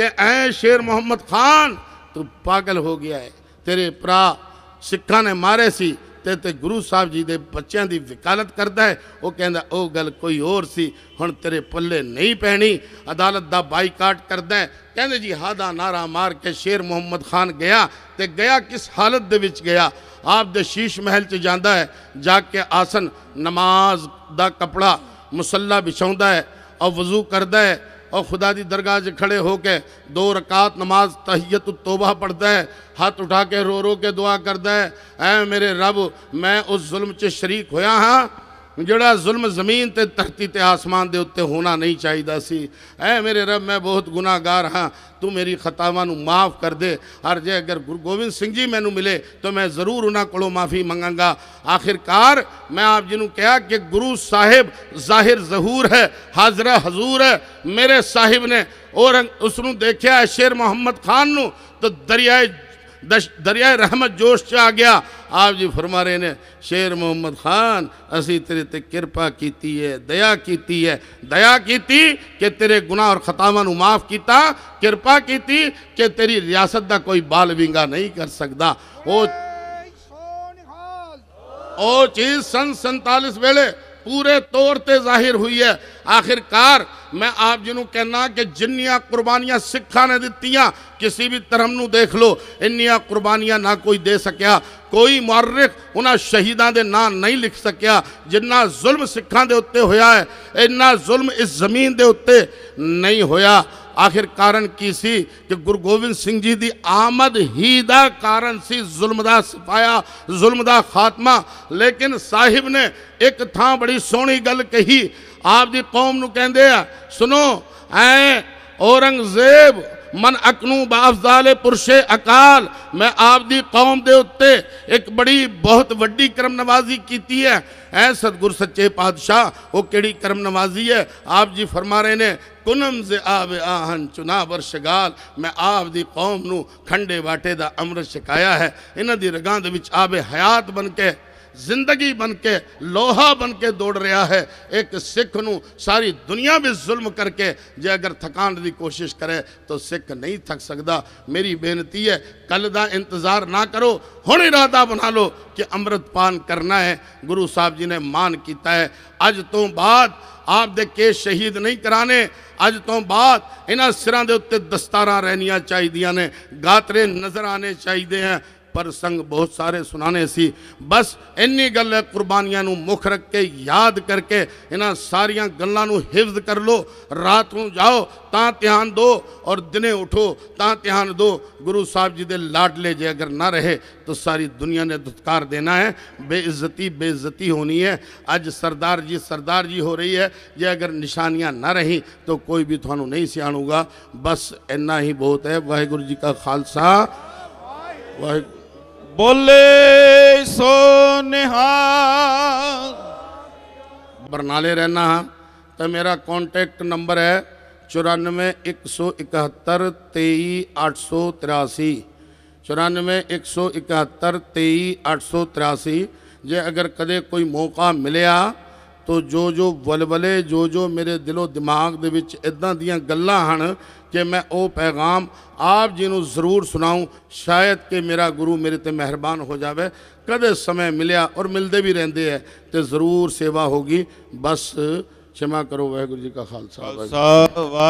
कि ऐ शेर मोहम्मद खान तू पागल हो गया है तेरे ਭਰਾ ਸਿੱਖਾਂ ਨੇ ਮਾਰੇ ਸੀ ਤੇ ਤੇ ਗੁਰੂ ਸਾਹਿਬ ਜੀ ਦੇ ਬੱਚਿਆਂ ਦੀ ਵਕਾਲਤ ਕਰਦਾ ਹੈ ਉਹ ਕਹਿੰਦਾ ਉਹ ਗੱਲ ਕੋਈ ਹੋਰ ਸੀ ਹੁਣ ਤੇਰੇ ਪੱਲੇ ਨਹੀਂ ਪੈਣੀ ਅਦਾਲਤ ਦਾ ਬਾਈਕਾਟ ਕਰਦਾ ਹੈ ਕਹਿੰਦੇ ਜੀ ਹਾਦਾ ਨਾਰਾ ਮਾਰ ਕੇ ਸ਼ੇਰ ਮੁਹੰਮਦ ਖਾਨ ਗਿਆ ਤੇ ਗਿਆ ਕਿਸ ਹਾਲਤ ਦੇ ਵਿੱਚ ਗਿਆ ਆਪ ਦੇ ਸ਼ੀਸ਼ ਮਹਿਲ 'ਚ ਜਾਂਦਾ ਹੈ ਜਾ ਕੇ ਆਸਨ ਨਮਾਜ਼ ਦਾ ਕਪੜਾ ਮੁਸੱਲਾ ਵਿਛਾਉਂਦਾ ਹੈ ਔਰ ਵਜ਼ੂ ਕਰਦਾ ਹੈ और खुदा दी दरगाह से खड़े होके दो रकात नमाज तहियत तोबा पढ़ता है हाथ उठा के रो रो के दुआ करता है ऐ मेरे रब मैं उस जुल्म से शरीक होया हाँ जोड़ा जुल्म जमीन तो धरती तो आसमान के उत्ते होना नहीं चाहिए सी ए मेरे रब मैं बहुत गुनाहगार हाँ तू मेरी खतावानू माफ़ कर दे हर जे अगर गुरु गोबिंद सिंह जी मैनू मिले तो मैं जरूर उन्होंने को माफ़ी मंगागा आखिरकार मैं आप जी ने कहा कि गुरु साहेब जाहिर जहूर है हाजरा हजूर है मेरे साहिब ने और उसू देखा शेर मुहम्मद खान न तो दरियाए ਦਰਿਆ ਰਹਿਮਤ ਜੋਸ਼ ਚ ਆ ਗਿਆ ਆਪ ਜੀ ਫਰਮਾ ਰਹੇ ਨੇ ਸ਼ੇਰ ਮੁਹੰਮਦ ਖਾਨ ਅਸੀਂ ਤੇਰੇ ਤੇ ਕਿਰਪਾ ਕੀਤੀ ਹੈ ਦਇਆ ਕੀਤੀ ਹੈ ਦਇਆ ਕੀਤੀ ਕਿ ਤੇਰੇ ਗੁਨਾਹ ਔਰ ਖਤਾਵਾਂ ਨੂੰ ਮਾਫ ਕੀਤਾ ਕਿਰਪਾ ਕੀਤੀ ਕਿ ਤੇਰੀ ਰਿਆਸਤ ਦਾ ਕੋਈ ਬਾਲ ਵਿੰਗਾ ਨਹੀਂ ਕਰ ਸਕਦਾ ਉਹ ਉਹ ਚੀਜ਼ ਸੰ 47 ਵੇਲੇ ਪੂਰੇ ਤੌਰ ਤੇ ਜ਼ਾਹਿਰ ਹੋਈ ਹੈ ਆਖਿਰਕਾਰ ਮੈਂ ਆਪ ਜੀ ਨੂੰ ਕਹਿਣਾ ਕਿ ਜਿੰਨੀਆਂ ਕੁਰਬਾਨੀਆਂ ਸਿੱਖਾਂ ਨੇ ਦਿੱਤੀਆਂ ਕਿਸੇ ਵੀ ਧਰਮ ਨੂੰ ਦੇਖ ਲਓ ਇੰਨੀਆਂ ਕੁਰਬਾਨੀਆਂ ਨਾ ਕੋਈ ਦੇ ਸਕਿਆ ਕੋਈ ਮੁਅਰਖ ਉਹਨਾਂ ਸ਼ਹੀਦਾਂ ਦੇ ਨਾਂ ਨਹੀਂ ਲਿਖ ਸਕਿਆ ਜਿੰਨਾ ਜ਼ੁਲਮ ਸਿੱਖਾਂ ਦੇ ਉੱਤੇ ਹੋਇਆ ਹੈ ਇੰਨਾ ਜ਼ੁਲਮ ਇਸ ਜ਼ਮੀਨ ਦੇ ਉੱਤੇ ਨਹੀਂ ਹੋਇਆ ਆਖਿਰ ਕਾਰਨ ਕੀ ਸੀ ਕਿ ਗੁਰੂ ਗੋਬਿੰਦ ਸਿੰਘ ਜੀ ਦੀ ਆਮਦ ਹੀ ਦਾ ਕਾਰਨ ਸੀ ਜ਼ੁਲਮ ਦਾ ਸਫਾਇਆ ਜ਼ੁਲਮ ਦਾ ਖਾਤਮਾ ਲੇਕਿਨ ਸਾਹਿਬ ਨੇ ਇੱਕ ਥਾਂ ਬੜੀ ਸੋਹਣੀ ਗੱਲ ਕਹੀ ਆਪ ਦੀ ਕੌਮ ਨੂੰ ਕਹਿੰਦੇ ਆ ਸੁਨੋ ਐ ਔਰੰਗਜ਼ੇਬ ਮਨ ਅਕਨੂ ਬਾਫਜ਼ਾਲੇ ਪੁਰਸ਼ੇ ਅਕਾਲ ਮੈਂ ਆਪ ਦੀ ਕੌਮ ਦੇ ਉੱਤੇ ਇੱਕ ਬੜੀ ਬਹੁਤ ਵੱਡੀ ਕਰਮ ਨਵਾਜ਼ੀ ਕੀਤੀ ਹੈ ਐ ਸਤਗੁਰ ਸੱਚੇ ਪਾਤਸ਼ਾਹ ਉਹ ਕਿਹੜੀ ਕਰਮ ਨਵਾਜ਼ੀ ਹੈ ਆਪ ਜੀ ਫਰਮਾ ਰਹੇ ਨੇ ਕੁਨਮ ਜ਼ੇ ਆਬ ਆਹਨ ਚੁਨਾ ਵਰਸ਼ਗਾਲ ਮੈਂ ਆਪ ਦੀ ਕੌਮ ਨੂੰ ਖੰਡੇ ਵਾਟੇ ਦਾ ਅੰਮ੍ਰਿਤ ਛਕਾਇਆ ਹੈ ਇਹਨਾਂ ਦੀ ਰਗਾਂ ਦੇ ਵਿੱਚ ਆਵੇ ਹਯਾਤ ਬਣ ਕੇ ਜ਼ਿੰਦਗੀ ਬਣ ਕੇ ਲੋਹਾ ਬਣ ਕੇ ਦੌੜ ਰਿਹਾ ਹੈ ਇੱਕ ਸਿੱਖ ਨੂੰ ਸਾਰੀ ਦੁਨੀਆ ਵਿੱਚ ਜ਼ੁਲਮ ਕਰਕੇ ਜੇ ਅਗਰ ਥਕਾਨ ਦੀ ਕੋਸ਼ਿਸ਼ ਕਰੇ ਤਾਂ ਸਿੱਖ ਨਹੀਂ ਥੱਕ ਸਕਦਾ ਮੇਰੀ ਬੇਨਤੀ ਹੈ ਕੱਲ ਦਾ ਇੰਤਜ਼ਾਰ ਨਾ ਕਰੋ ਹੁਣ ਇਰਾਦਾ ਬਣਾ ਲਓ ਕਿ ਅੰਮ੍ਰਿਤ ਪਾਨ ਕਰਨਾ ਹੈ ਗੁਰੂ ਸਾਹਿਬ ਜੀ ਨੇ ਮਾਨ ਕੀਤਾ ਹੈ ਅੱਜ ਤੋਂ ਬਾਅਦ ਆਪ ਦੇ ਕੇਸ ਸ਼ਹੀਦ ਨਹੀਂ ਕਰਾਣੇ ਅੱਜ ਤੋਂ ਬਾਅਦ ਇਹਨਾਂ ਸਿਰਾਂ ਦੇ ਉੱਤੇ ਦਸਤਾਰਾਂ ਰਹਿਣੀਆਂ ਚਾਹੀਦੀਆਂ ਨੇ ਗਾਤਰੇ ਨਜ਼ਰ ਆਨੇ ਚਾਹੀਦੇ ਆ પ્રસંગ બહુત سارے સુનાને સી બસ ઇની ગલ્લા કુરબાનિયા નુ મુખ રખકે યાદ કરકે ઇના સારિયા ગલ્લા નુ હફ્ઝ કર લો રાત હું જાઓ તા ધ્યાન દો ઓર દિન ઉઠો તા ધ્યાન દો ગુરુ સાહેબજી દે લાડલેજે અગર ન રહે તો ساری દુનિયા ને ધતકાર દેના હે બે ઇઝ્ઝતી બેઝતી હોની હે અજ સરદારજી સરદારજી હો રહી હે જે અગર નિશાનિયા ન રહી તો કોઈ ભી થાનો નહીં સિયાણુગા બસ એના હી બોત હે વાહે ગુરજી કા ખાલસા વાહે बोले सो बरनाले रहना हाँ तो मेरा कॉन्टैक्ट नंबर है चौरानवे एक सौ इकहत्तर तेई आठ सौ तिरासी चौरानवे एक सौ इकहत्तर तेई आठ सौ तिरासी जे अगर कदे कोई मौका मिले ਤੋ ਜੋ ਜੋ ਵਲਵਲੇ ਜੋ ਜੋ ਮੇਰੇ ਦਿਲੋਂ ਦਿਮਾਗ ਦੇ ਵਿੱਚ ਇਦਾਂ ਦੀਆਂ ਗੱਲਾਂ ਹਨ ਕਿ ਮੈਂ ਉਹ ਪੈਗਾਮ ਆਪ ਜੀ ਨੂੰ ਜ਼ਰੂਰ ਸੁਣਾਉਂ ਸ਼ਾਇਦ ਕਿ ਮੇਰਾ ਗੁਰੂ ਮੇਰੇ ਤੇ ਮਿਹਰਬਾਨ ਹੋ ਜਾਵੇ ਕਦੇ ਸਮੇਂ ਮਿਲਿਆ ਔਰ ਮਿਲਦੇ ਵੀ ਰਹਿੰਦੇ ਐ ਤੇ ਜ਼ਰੂਰ ਸੇਵਾ ਹੋਗੀ ਬਸ ਸ਼ਮਾ ਕਰੋ ਵਾਹਿਗੁਰੂ ਜੀ ਕਾ ਖਾਲਸਾ ਵਾਹਿਗੁਰੂ